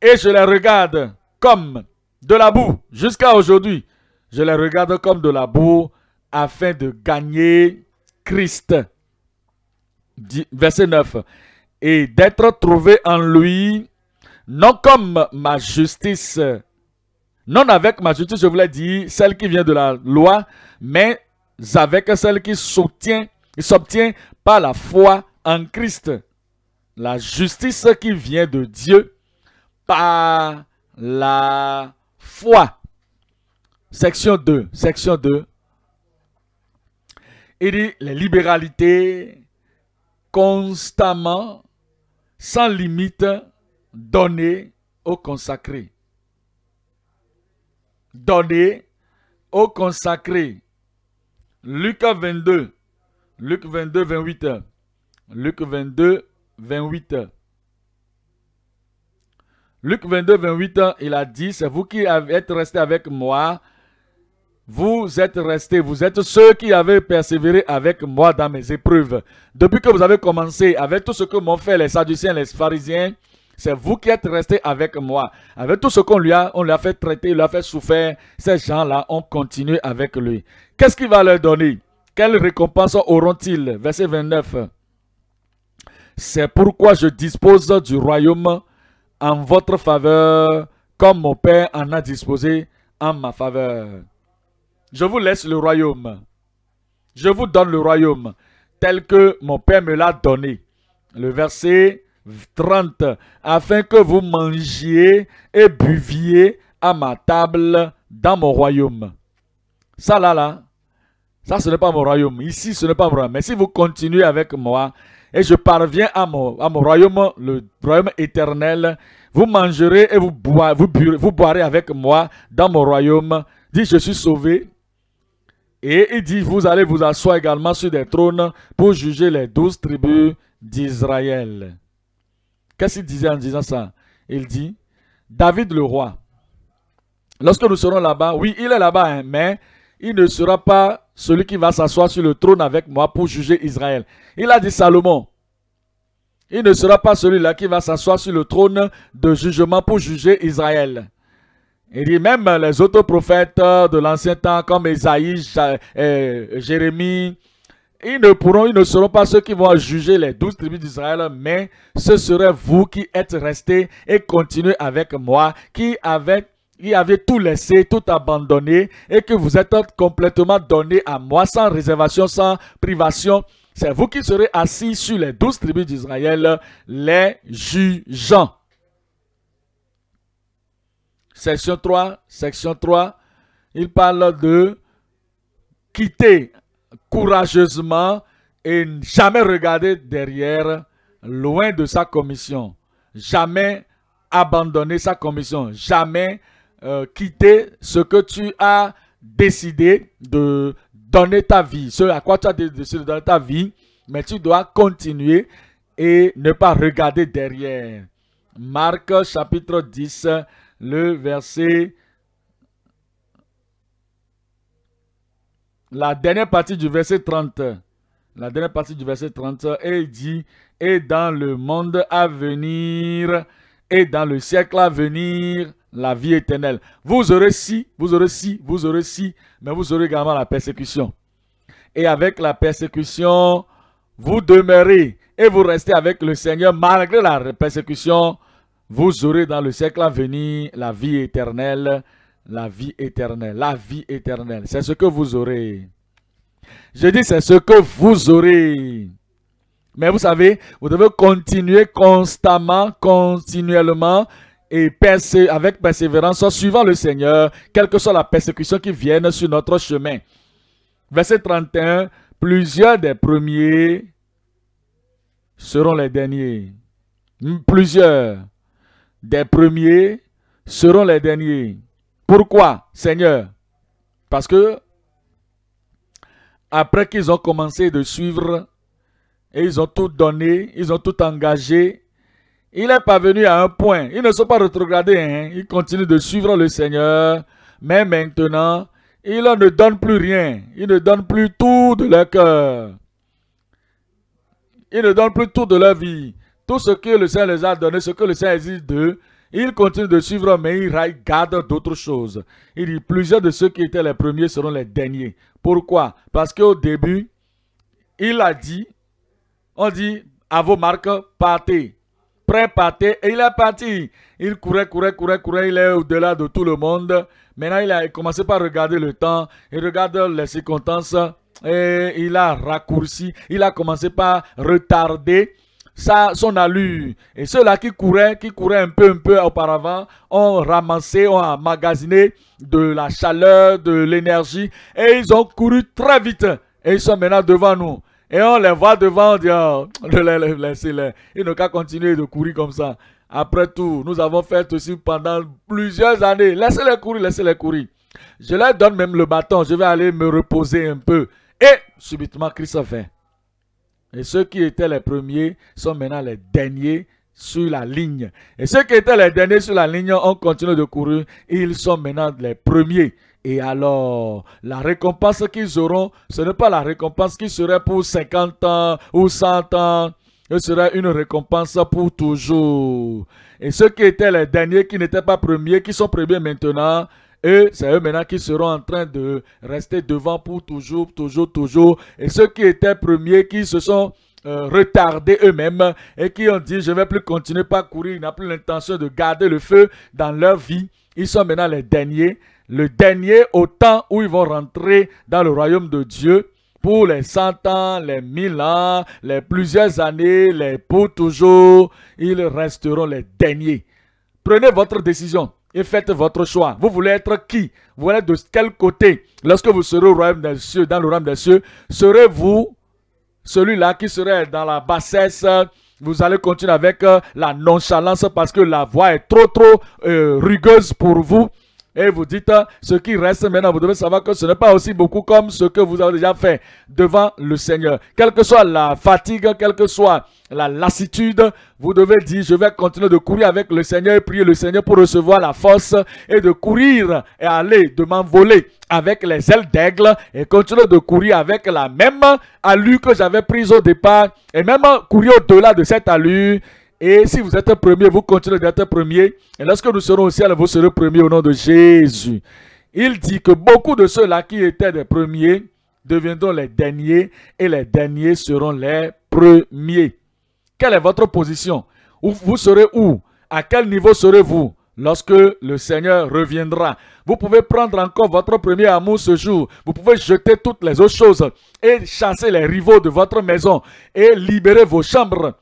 Et je les regarde comme de la boue jusqu'à aujourd'hui. Je les regarde comme de la boue afin de gagner Christ verset 9, et d'être trouvé en lui, non comme ma justice, non avec ma justice, je voulais dire dit, celle qui vient de la loi, mais avec celle qui s'obtient, s'obtient par la foi en Christ. La justice qui vient de Dieu par la foi. Section 2, section 2. Il dit les libéralités, constamment, sans limite, donné au consacré. Donné au consacré. Luc 22, Luc 22, 28. Luc 22, 28. Luc 22, 28, il a dit, c'est vous qui êtes resté avec moi vous êtes restés, vous êtes ceux qui avez persévéré avec moi dans mes épreuves. Depuis que vous avez commencé avec tout ce que m'ont fait les Sadduciens, les Pharisiens, c'est vous qui êtes restés avec moi. Avec tout ce qu'on lui a, on l'a fait traiter, il a fait souffrir. Ces gens-là ont continué avec lui. Qu'est-ce qu'il va leur donner Quelle récompense auront-ils Verset 29. C'est pourquoi je dispose du royaume en votre faveur, comme mon Père en a disposé en ma faveur. Je vous laisse le royaume. Je vous donne le royaume tel que mon Père me l'a donné. Le verset 30. Afin que vous mangiez et buviez à ma table dans mon royaume. Ça là là, ça ce n'est pas mon royaume. Ici ce n'est pas mon royaume. Mais si vous continuez avec moi et je parviens à mon, à mon royaume, le royaume éternel, vous mangerez et vous, vous, vous boirez avec moi dans mon royaume. Dis, je suis sauvé, et il dit, vous allez vous asseoir également sur des trônes pour juger les douze tribus d'Israël. Qu'est-ce qu'il disait en disant ça Il dit, David le roi, lorsque nous serons là-bas, oui, il est là-bas, hein, mais il ne sera pas celui qui va s'asseoir sur le trône avec moi pour juger Israël. Il a dit Salomon, il ne sera pas celui-là qui va s'asseoir sur le trône de jugement pour juger Israël. Il dit même les autres prophètes de l'ancien temps comme Esaïe, euh, Jérémie, ils ne pourront, ils ne seront pas ceux qui vont juger les douze tribus d'Israël, mais ce serait vous qui êtes restés et continuez avec moi, qui avez, qui avez tout laissé, tout abandonné, et que vous êtes complètement donné à moi, sans réservation, sans privation. C'est vous qui serez assis sur les douze tribus d'Israël, les jugeants section 3, section 3, il parle de quitter courageusement et jamais regarder derrière, loin de sa commission. Jamais abandonner sa commission. Jamais euh, quitter ce que tu as décidé de donner ta vie. Ce à quoi tu as décidé de donner ta vie. Mais tu dois continuer et ne pas regarder derrière. Marc chapitre 10, le verset... La dernière partie du verset 30. La dernière partie du verset 30. Et dit, et dans le monde à venir, et dans le siècle à venir, la vie éternelle. Vous aurez si, vous aurez si, vous aurez si, mais vous aurez également la persécution. Et avec la persécution, vous demeurez et vous restez avec le Seigneur malgré la persécution vous aurez dans le siècle à venir la vie éternelle, la vie éternelle, la vie éternelle. C'est ce que vous aurez. Je dis, c'est ce que vous aurez. Mais vous savez, vous devez continuer constamment, continuellement et avec persévérance en suivant le Seigneur, quelle que soit la persécution qui vienne sur notre chemin. Verset 31, plusieurs des premiers seront les derniers. Plusieurs des premiers seront les derniers. Pourquoi, Seigneur Parce que après qu'ils ont commencé de suivre et ils ont tout donné, ils ont tout engagé, il est parvenu à un point. Ils ne sont pas rétrogradés, hein. ils continuent de suivre le Seigneur. Mais maintenant, ils ne donnent plus rien. Ils ne donnent plus tout de leur cœur. Ils ne donnent plus tout de leur vie. Tout ce que le Seigneur les a donné, ce que le Seigneur dit d'eux, ils continuent de suivre, mais ils regardent d'autres choses. Il dit, plusieurs de ceux qui étaient les premiers seront les derniers. Pourquoi Parce qu'au début, il a dit, on dit, à vos marques, partez. Prêt, partez. Et il est parti. Il courait, courait, courait, courait. Il est au-delà de tout le monde. Maintenant, il a commencé par regarder le temps. Il regarde les circonstances. Et il a raccourci. Il a commencé par retarder son allure. Et ceux-là qui couraient, qui couraient un peu, un peu auparavant, ont ramassé, ont emmagasiné de la chaleur, de l'énergie, et ils ont couru très vite. Et ils sont maintenant devant nous. Et on les voit devant, on dit, oh, laissez-les. Ils n'ont qu'à continuer de courir comme ça. Après tout, nous avons fait aussi pendant plusieurs années. Laissez-les courir, laissez-les courir. Je leur donne même le bâton, je vais aller me reposer un peu. Et subitement, Christ et ceux qui étaient les premiers sont maintenant les derniers sur la ligne. Et ceux qui étaient les derniers sur la ligne ont continué de courir. Ils sont maintenant les premiers. Et alors, la récompense qu'ils auront, ce n'est pas la récompense qui serait pour 50 ans ou 100 ans. Ce serait une récompense pour toujours. Et ceux qui étaient les derniers, qui n'étaient pas premiers, qui sont premiers maintenant, et c'est eux maintenant qui seront en train de rester devant pour toujours, toujours, toujours. Et ceux qui étaient premiers, qui se sont euh, retardés eux-mêmes et qui ont dit, je ne vais plus continuer par courir, ils n'ont plus l'intention de garder le feu dans leur vie. Ils sont maintenant les derniers. Le dernier au temps où ils vont rentrer dans le royaume de Dieu pour les cent ans, les 1000 ans, les plusieurs années, les pour toujours, ils resteront les derniers. Prenez votre décision et faites votre choix. Vous voulez être qui Vous voulez de quel côté Lorsque vous serez au des cieux, dans le royaume des cieux, serez-vous celui-là qui serait dans la bassesse vous allez continuer avec euh, la nonchalance parce que la voie est trop trop euh, rugueuse pour vous. Et vous dites, euh, ce qui reste maintenant, vous devez savoir que ce n'est pas aussi beaucoup comme ce que vous avez déjà fait devant le Seigneur. Quelle que soit la fatigue, quelle que soit la lassitude, vous devez dire, je vais continuer de courir avec le Seigneur et prier le Seigneur pour recevoir la force et de courir et aller, de m'envoler avec les ailes d'aigle et continuer de courir avec la même allure que j'avais prise au départ et même courir au-delà de cette allure. Et si vous êtes premier, vous continuez d'être premier. Et lorsque nous serons au ciel, vous serez premier au nom de Jésus. Il dit que beaucoup de ceux-là qui étaient des premiers deviendront les derniers et les derniers seront les premiers. Quelle est votre position où Vous serez où À quel niveau serez-vous lorsque le Seigneur reviendra. Vous pouvez prendre encore votre premier amour ce jour. Vous pouvez jeter toutes les autres choses et chasser les rivaux de votre maison et libérer vos chambres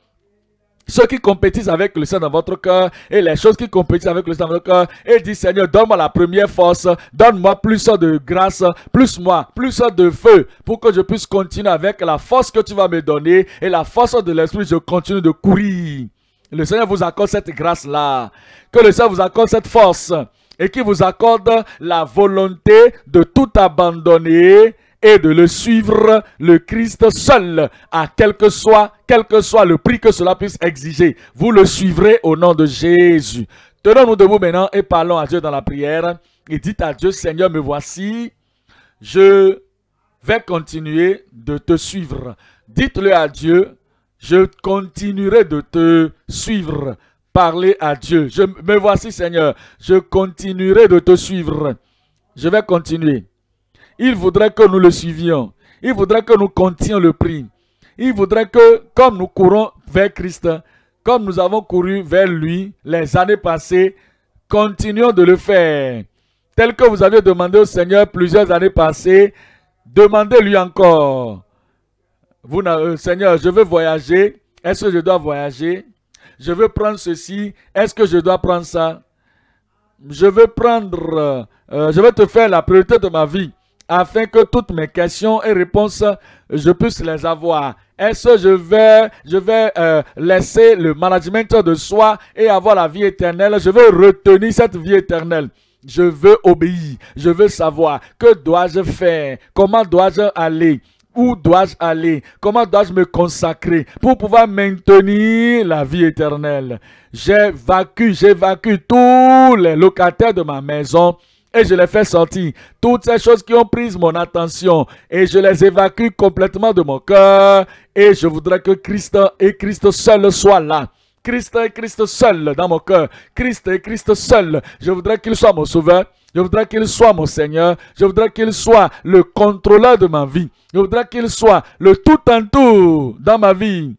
ceux qui compétissent avec le Seigneur dans votre cœur et les choses qui compétissent avec le Seigneur dans votre cœur et dit Seigneur, donne-moi la première force, donne-moi plus de grâce, plus moi, plus de feu pour que je puisse continuer avec la force que tu vas me donner et la force de l'esprit, je continue de courir. Le Seigneur vous accorde cette grâce-là. Que le Seigneur vous accorde cette force et qu'il vous accorde la volonté de tout abandonner et de le suivre, le Christ seul, à quel que soit, quel que soit le prix que cela puisse exiger. Vous le suivrez au nom de Jésus. Tenons-nous debout maintenant et parlons à Dieu dans la prière. Et dites à Dieu, Seigneur, me voici, je vais continuer de te suivre. Dites-le à Dieu, je continuerai de te suivre. Parlez à Dieu. Je me voici, Seigneur, je continuerai de te suivre. Je vais continuer. Il voudrait que nous le suivions. Il voudrait que nous continuions le prix. Il voudrait que, comme nous courons vers Christ, comme nous avons couru vers lui les années passées, continuons de le faire. Tel que vous avez demandé au Seigneur plusieurs années passées, demandez-lui encore. Vous, euh, Seigneur, je veux voyager. Est-ce que je dois voyager? Je veux prendre ceci. Est-ce que je dois prendre ça? Je veux prendre, euh, je veux te faire la priorité de ma vie afin que toutes mes questions et réponses, euh, je puisse les avoir. Est-ce que je vais, je vais euh, laisser le management de soi et avoir la vie éternelle Je veux retenir cette vie éternelle. Je veux obéir. Je veux savoir que dois-je faire Comment dois-je aller où dois-je aller Comment dois-je me consacrer pour pouvoir maintenir la vie éternelle J'évacue, j'évacue tous les locataires de ma maison et je les fais sortir. Toutes ces choses qui ont pris mon attention et je les évacue complètement de mon cœur et je voudrais que Christ et Christ seul soit là. Christ et Christ seul dans mon cœur. Christ et Christ seul. Je voudrais qu'il soit mon sauveur. Je voudrais qu'il soit mon Seigneur. Je voudrais qu'il soit le contrôleur de ma vie. Je voudrais qu'il soit le tout en tout dans ma vie.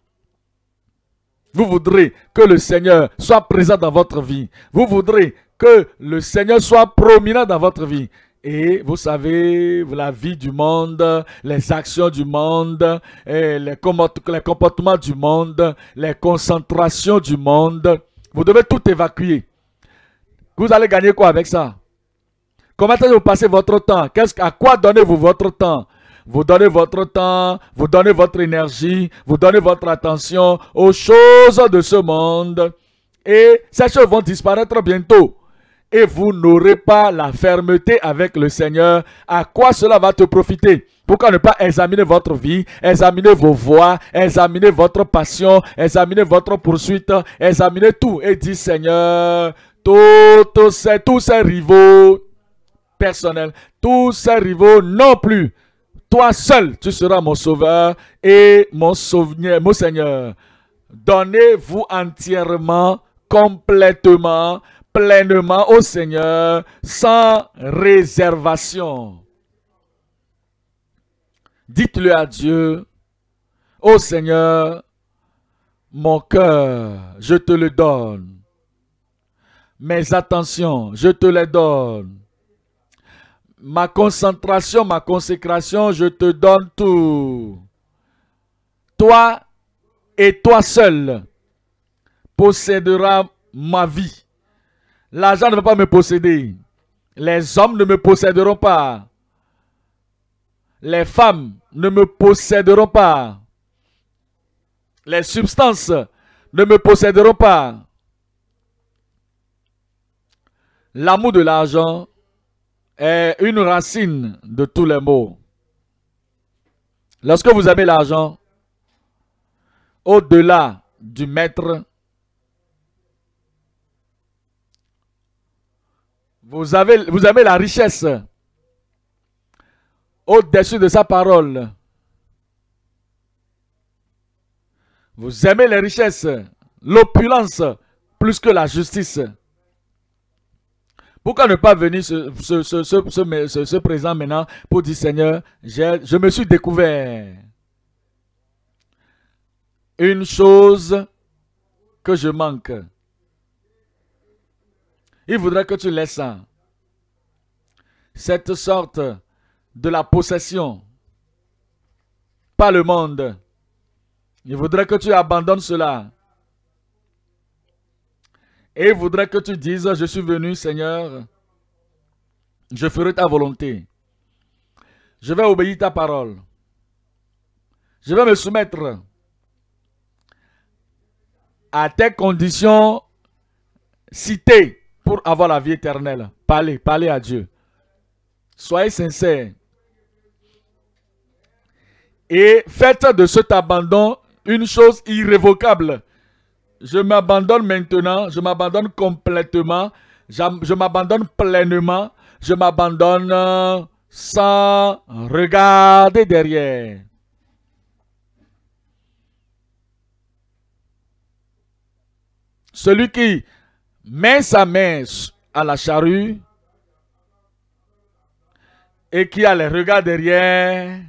Vous voudrez que le Seigneur soit présent dans votre vie. Vous voudrez que le Seigneur soit prominent dans votre vie. Et vous savez, la vie du monde, les actions du monde, les, les comportements du monde, les concentrations du monde, vous devez tout évacuer. Vous allez gagner quoi avec ça Comment allez vous passer votre temps Qu'est-ce À quoi donnez-vous votre temps vous donnez votre temps, vous donnez votre énergie, vous donnez votre attention aux choses de ce monde. Et ces choses vont disparaître bientôt et vous n'aurez pas la fermeté avec le Seigneur, à quoi cela va te profiter Pourquoi ne pas examiner votre vie, examiner vos voies, examiner votre passion, examiner votre poursuite, examiner tout et dire Seigneur, tous ces, tous ces rivaux personnels, tous ces rivaux non plus, toi seul, tu seras mon sauveur et mon, souvenir, mon Seigneur. Donnez-vous entièrement, complètement, pleinement au Seigneur sans réservation. Dites-le à Dieu, ô Seigneur, mon cœur, je te le donne. Mes attentions, je te les donne. Ma concentration, ma consécration, je te donne tout. Toi et toi seul posséderas ma vie. L'argent ne va pas me posséder. Les hommes ne me posséderont pas. Les femmes ne me posséderont pas. Les substances ne me posséderont pas. L'amour de l'argent est une racine de tous les maux. Lorsque vous avez l'argent, au-delà du maître, Vous avez, vous la richesse au-dessus de sa parole. Vous aimez les richesses, l'opulence, plus que la justice. Pourquoi ne pas venir ce présent maintenant pour dire Seigneur, je me suis découvert une chose que je manque. Il voudrait que tu laisses Cette sorte de la possession par le monde. Il voudrait que tu abandonnes cela. Et il voudrait que tu dises, je suis venu Seigneur, je ferai ta volonté. Je vais obéir ta parole. Je vais me soumettre à tes conditions citées pour avoir la vie éternelle. Parlez, parlez à Dieu. Soyez sincère Et faites de cet abandon une chose irrévocable. Je m'abandonne maintenant, je m'abandonne complètement, je m'abandonne pleinement, je m'abandonne euh, sans regarder derrière. Celui qui met sa main à la charrue et qui a les regards derrière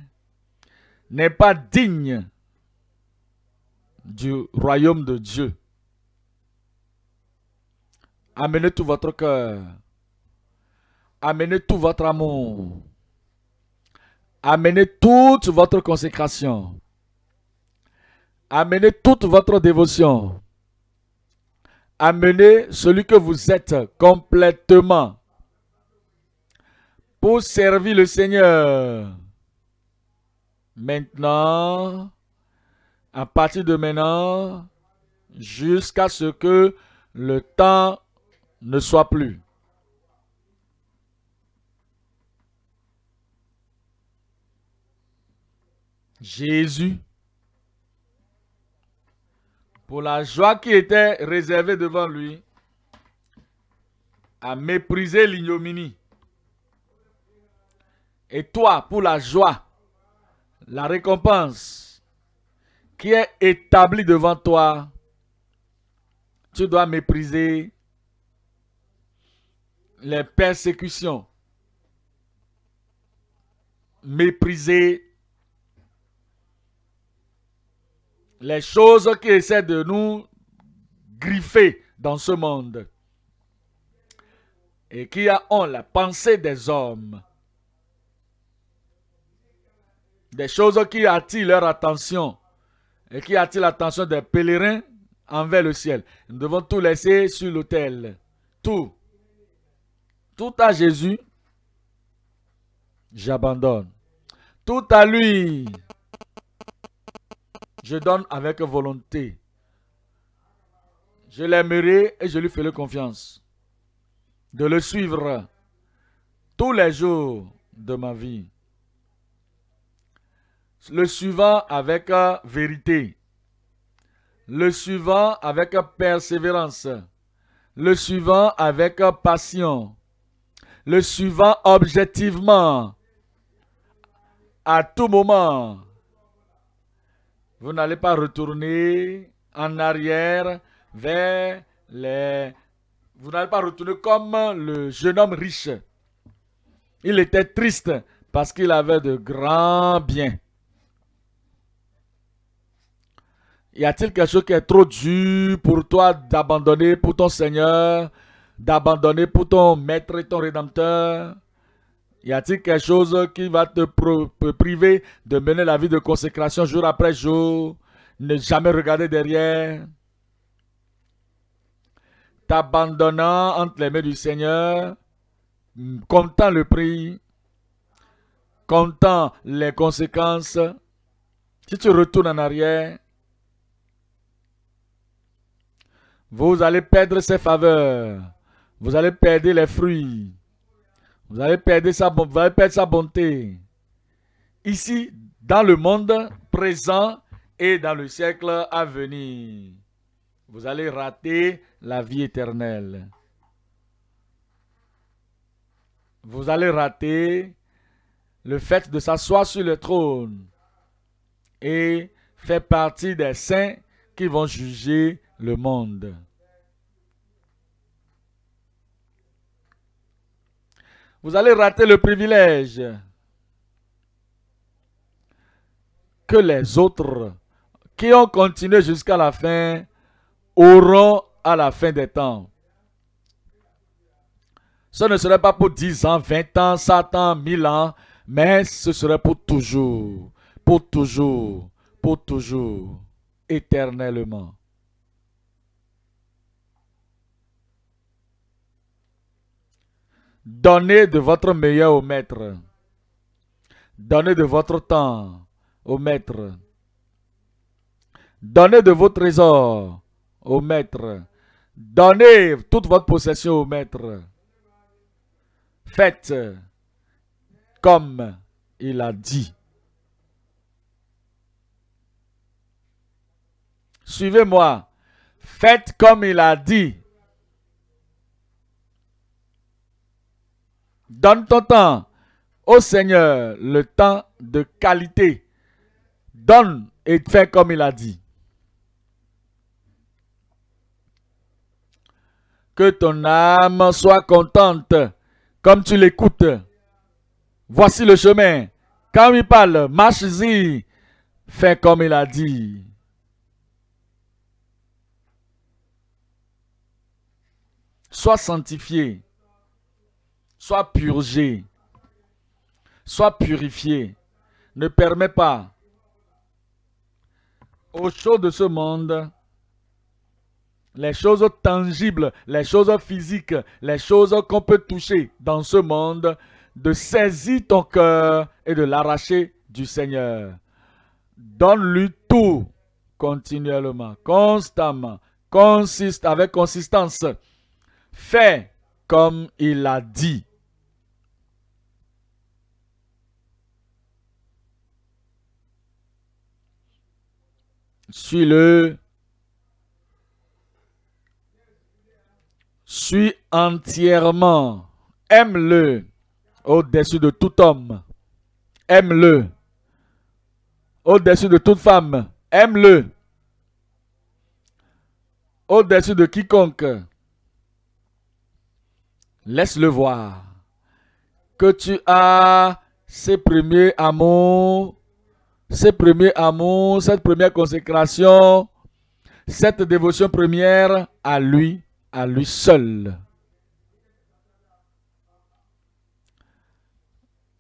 n'est pas digne du royaume de Dieu. Amenez tout votre cœur. Amenez tout votre amour. Amenez toute votre consécration. Amenez toute votre dévotion amener celui que vous êtes complètement pour servir le Seigneur. Maintenant, à partir de maintenant, jusqu'à ce que le temps ne soit plus. Jésus pour la joie qui était réservée devant lui, à mépriser l'ignominie. Et toi, pour la joie, la récompense qui est établie devant toi, tu dois mépriser les persécutions, mépriser les choses qui essaient de nous griffer dans ce monde et qui ont la pensée des hommes. Des choses qui attirent leur attention et qui attirent l'attention des pèlerins envers le ciel. Nous devons tout laisser sur l'autel. Tout. Tout à Jésus, j'abandonne. Tout à lui, je donne avec volonté. Je l'aimerai et je lui fais ferai confiance. De le suivre tous les jours de ma vie. Le suivant avec vérité. Le suivant avec persévérance. Le suivant avec passion. Le suivant objectivement. À tout moment vous n'allez pas retourner en arrière vers les... Vous n'allez pas retourner comme le jeune homme riche. Il était triste parce qu'il avait de grands biens. Y a-t-il quelque chose qui est trop dur pour toi d'abandonner pour ton Seigneur, d'abandonner pour ton Maître et ton Rédempteur y a-t-il quelque chose qui va te priver de mener la vie de consécration jour après jour Ne jamais regarder derrière T'abandonnant entre les mains du Seigneur, comptant le prix, comptant les conséquences, si tu retournes en arrière, vous allez perdre ses faveurs, vous allez perdre les fruits, vous allez perdre sa, sa bonté. Ici, dans le monde présent et dans le siècle à venir. Vous allez rater la vie éternelle. Vous allez rater le fait de s'asseoir sur le trône et faire partie des saints qui vont juger le monde. Vous allez rater le privilège que les autres qui ont continué jusqu'à la fin auront à la fin des temps. Ce ne serait pas pour 10 ans, 20 ans, 100 ans, 1000 ans, mais ce serait pour toujours, pour toujours, pour toujours, éternellement. Donnez de votre meilleur au maître. Donnez de votre temps au maître. Donnez de vos trésors au maître. Donnez toute votre possession au maître. Faites comme il a dit. Suivez-moi. Faites comme il a dit. Donne ton temps au Seigneur, le temps de qualité. Donne et fais comme il a dit. Que ton âme soit contente comme tu l'écoutes. Voici le chemin. Quand il parle, marche-y. Fais comme il a dit. Sois sanctifié Sois purgé. Sois purifié. Ne permets pas aux choses de ce monde, les choses tangibles, les choses physiques, les choses qu'on peut toucher dans ce monde, de saisir ton cœur et de l'arracher du Seigneur. Donne-lui tout continuellement, constamment, consiste avec consistance. Fais comme il a dit. Suis le. Suis entièrement. Aime-le au-dessus de tout homme. Aime-le. Au-dessus de toute femme. Aime-le. Au-dessus de quiconque. Laisse-le voir que tu as ses premiers amours ces premiers amour, cette première consécration, cette dévotion première à lui, à lui seul.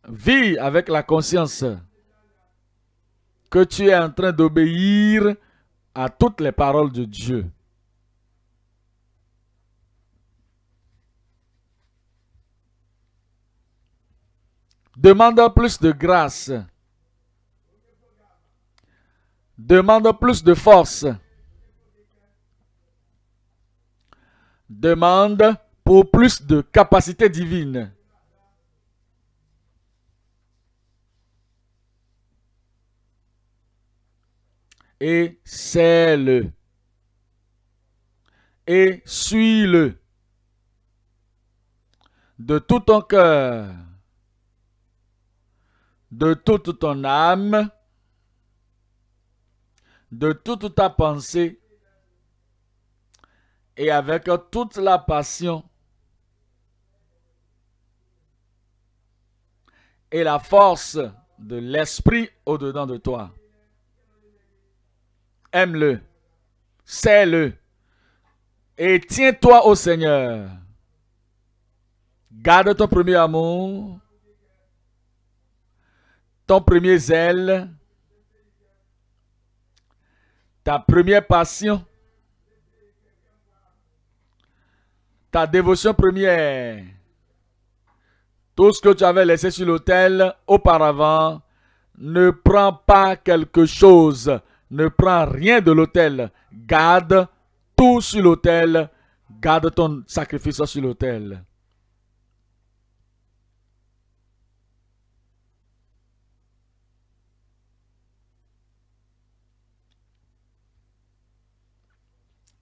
Vis avec la conscience que tu es en train d'obéir à toutes les paroles de Dieu. Demande plus de grâce Demande plus de force. Demande pour plus de capacité divine. Et c'est-le. Et suis-le. De tout ton cœur. De toute ton âme de toute ta pensée et avec toute la passion et la force de l'esprit au-dedans de toi. Aime-le, sais-le et tiens-toi au Seigneur. Garde ton premier amour, ton premier zèle, ta première passion, ta dévotion première, tout ce que tu avais laissé sur l'autel auparavant, ne prends pas quelque chose, ne prends rien de l'autel, garde tout sur l'autel, garde ton sacrifice sur l'autel.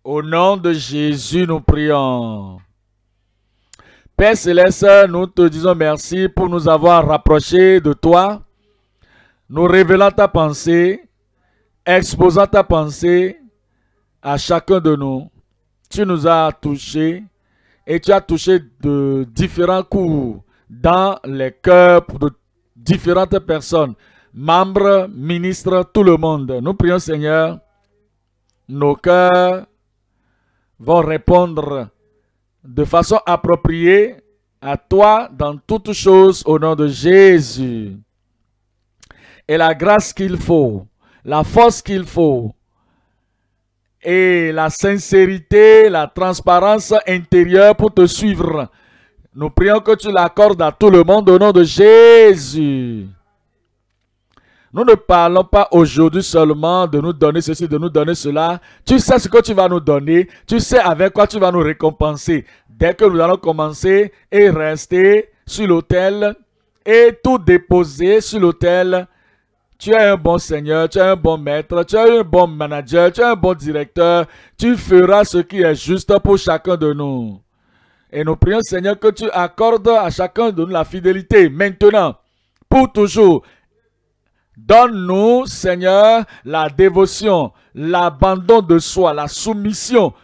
Au nom de Jésus, nous prions. Père Céleste, nous te disons merci pour nous avoir rapprochés de toi, nous révélant ta pensée, exposant ta pensée à chacun de nous. Tu nous as touchés et tu as touché de différents coups dans les cœurs de différentes personnes, membres, ministres, tout le monde. Nous prions Seigneur, nos cœurs vont répondre de façon appropriée à toi dans toutes choses au nom de Jésus. Et la grâce qu'il faut, la force qu'il faut, et la sincérité, la transparence intérieure pour te suivre. Nous prions que tu l'accordes à tout le monde au nom de Jésus. Nous ne parlons pas aujourd'hui seulement de nous donner ceci, de nous donner cela. Tu sais ce que tu vas nous donner. Tu sais avec quoi tu vas nous récompenser. Dès que nous allons commencer et rester sur l'autel et tout déposer sur l'autel, tu es un bon seigneur, tu es un bon maître, tu es un bon manager, tu es un bon directeur. Tu feras ce qui est juste pour chacun de nous. Et nous prions, Seigneur, que tu accordes à chacun de nous la fidélité maintenant, pour toujours, Donne-nous, Seigneur, la dévotion, l'abandon de soi, la soumission,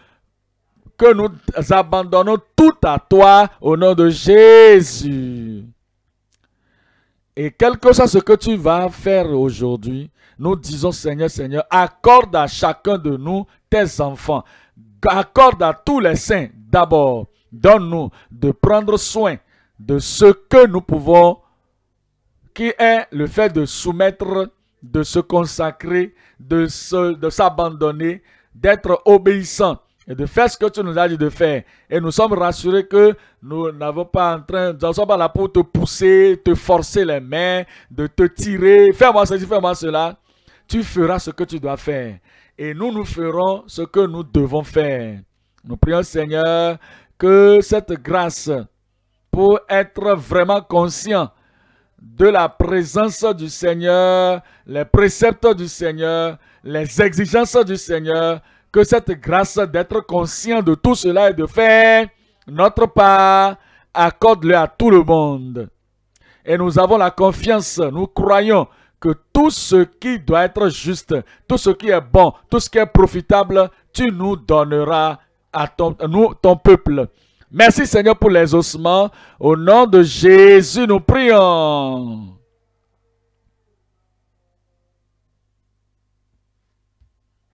que nous abandonnons tout à toi au nom de Jésus. Et quel que soit ce que tu vas faire aujourd'hui, nous disons Seigneur, Seigneur, accorde à chacun de nous tes enfants. Accorde à tous les saints d'abord. Donne-nous de prendre soin de ce que nous pouvons qui est le fait de soumettre, de se consacrer, de s'abandonner, d'être obéissant et de faire ce que tu nous as dit de faire. Et nous sommes rassurés que nous n'avons pas en train, nous ne sommes pas là pour te pousser, te forcer les mains, de te tirer, fais-moi ceci, fais-moi cela. Tu feras ce que tu dois faire. Et nous, nous ferons ce que nous devons faire. Nous prions Seigneur que cette grâce pour être vraiment conscient de la présence du Seigneur, les préceptes du Seigneur, les exigences du Seigneur, que cette grâce d'être conscient de tout cela et de faire notre part, accorde-le à tout le monde. Et nous avons la confiance, nous croyons que tout ce qui doit être juste, tout ce qui est bon, tout ce qui est profitable, tu nous donneras à ton, nous, ton peuple. Merci Seigneur pour les ossements. Au nom de Jésus, nous prions.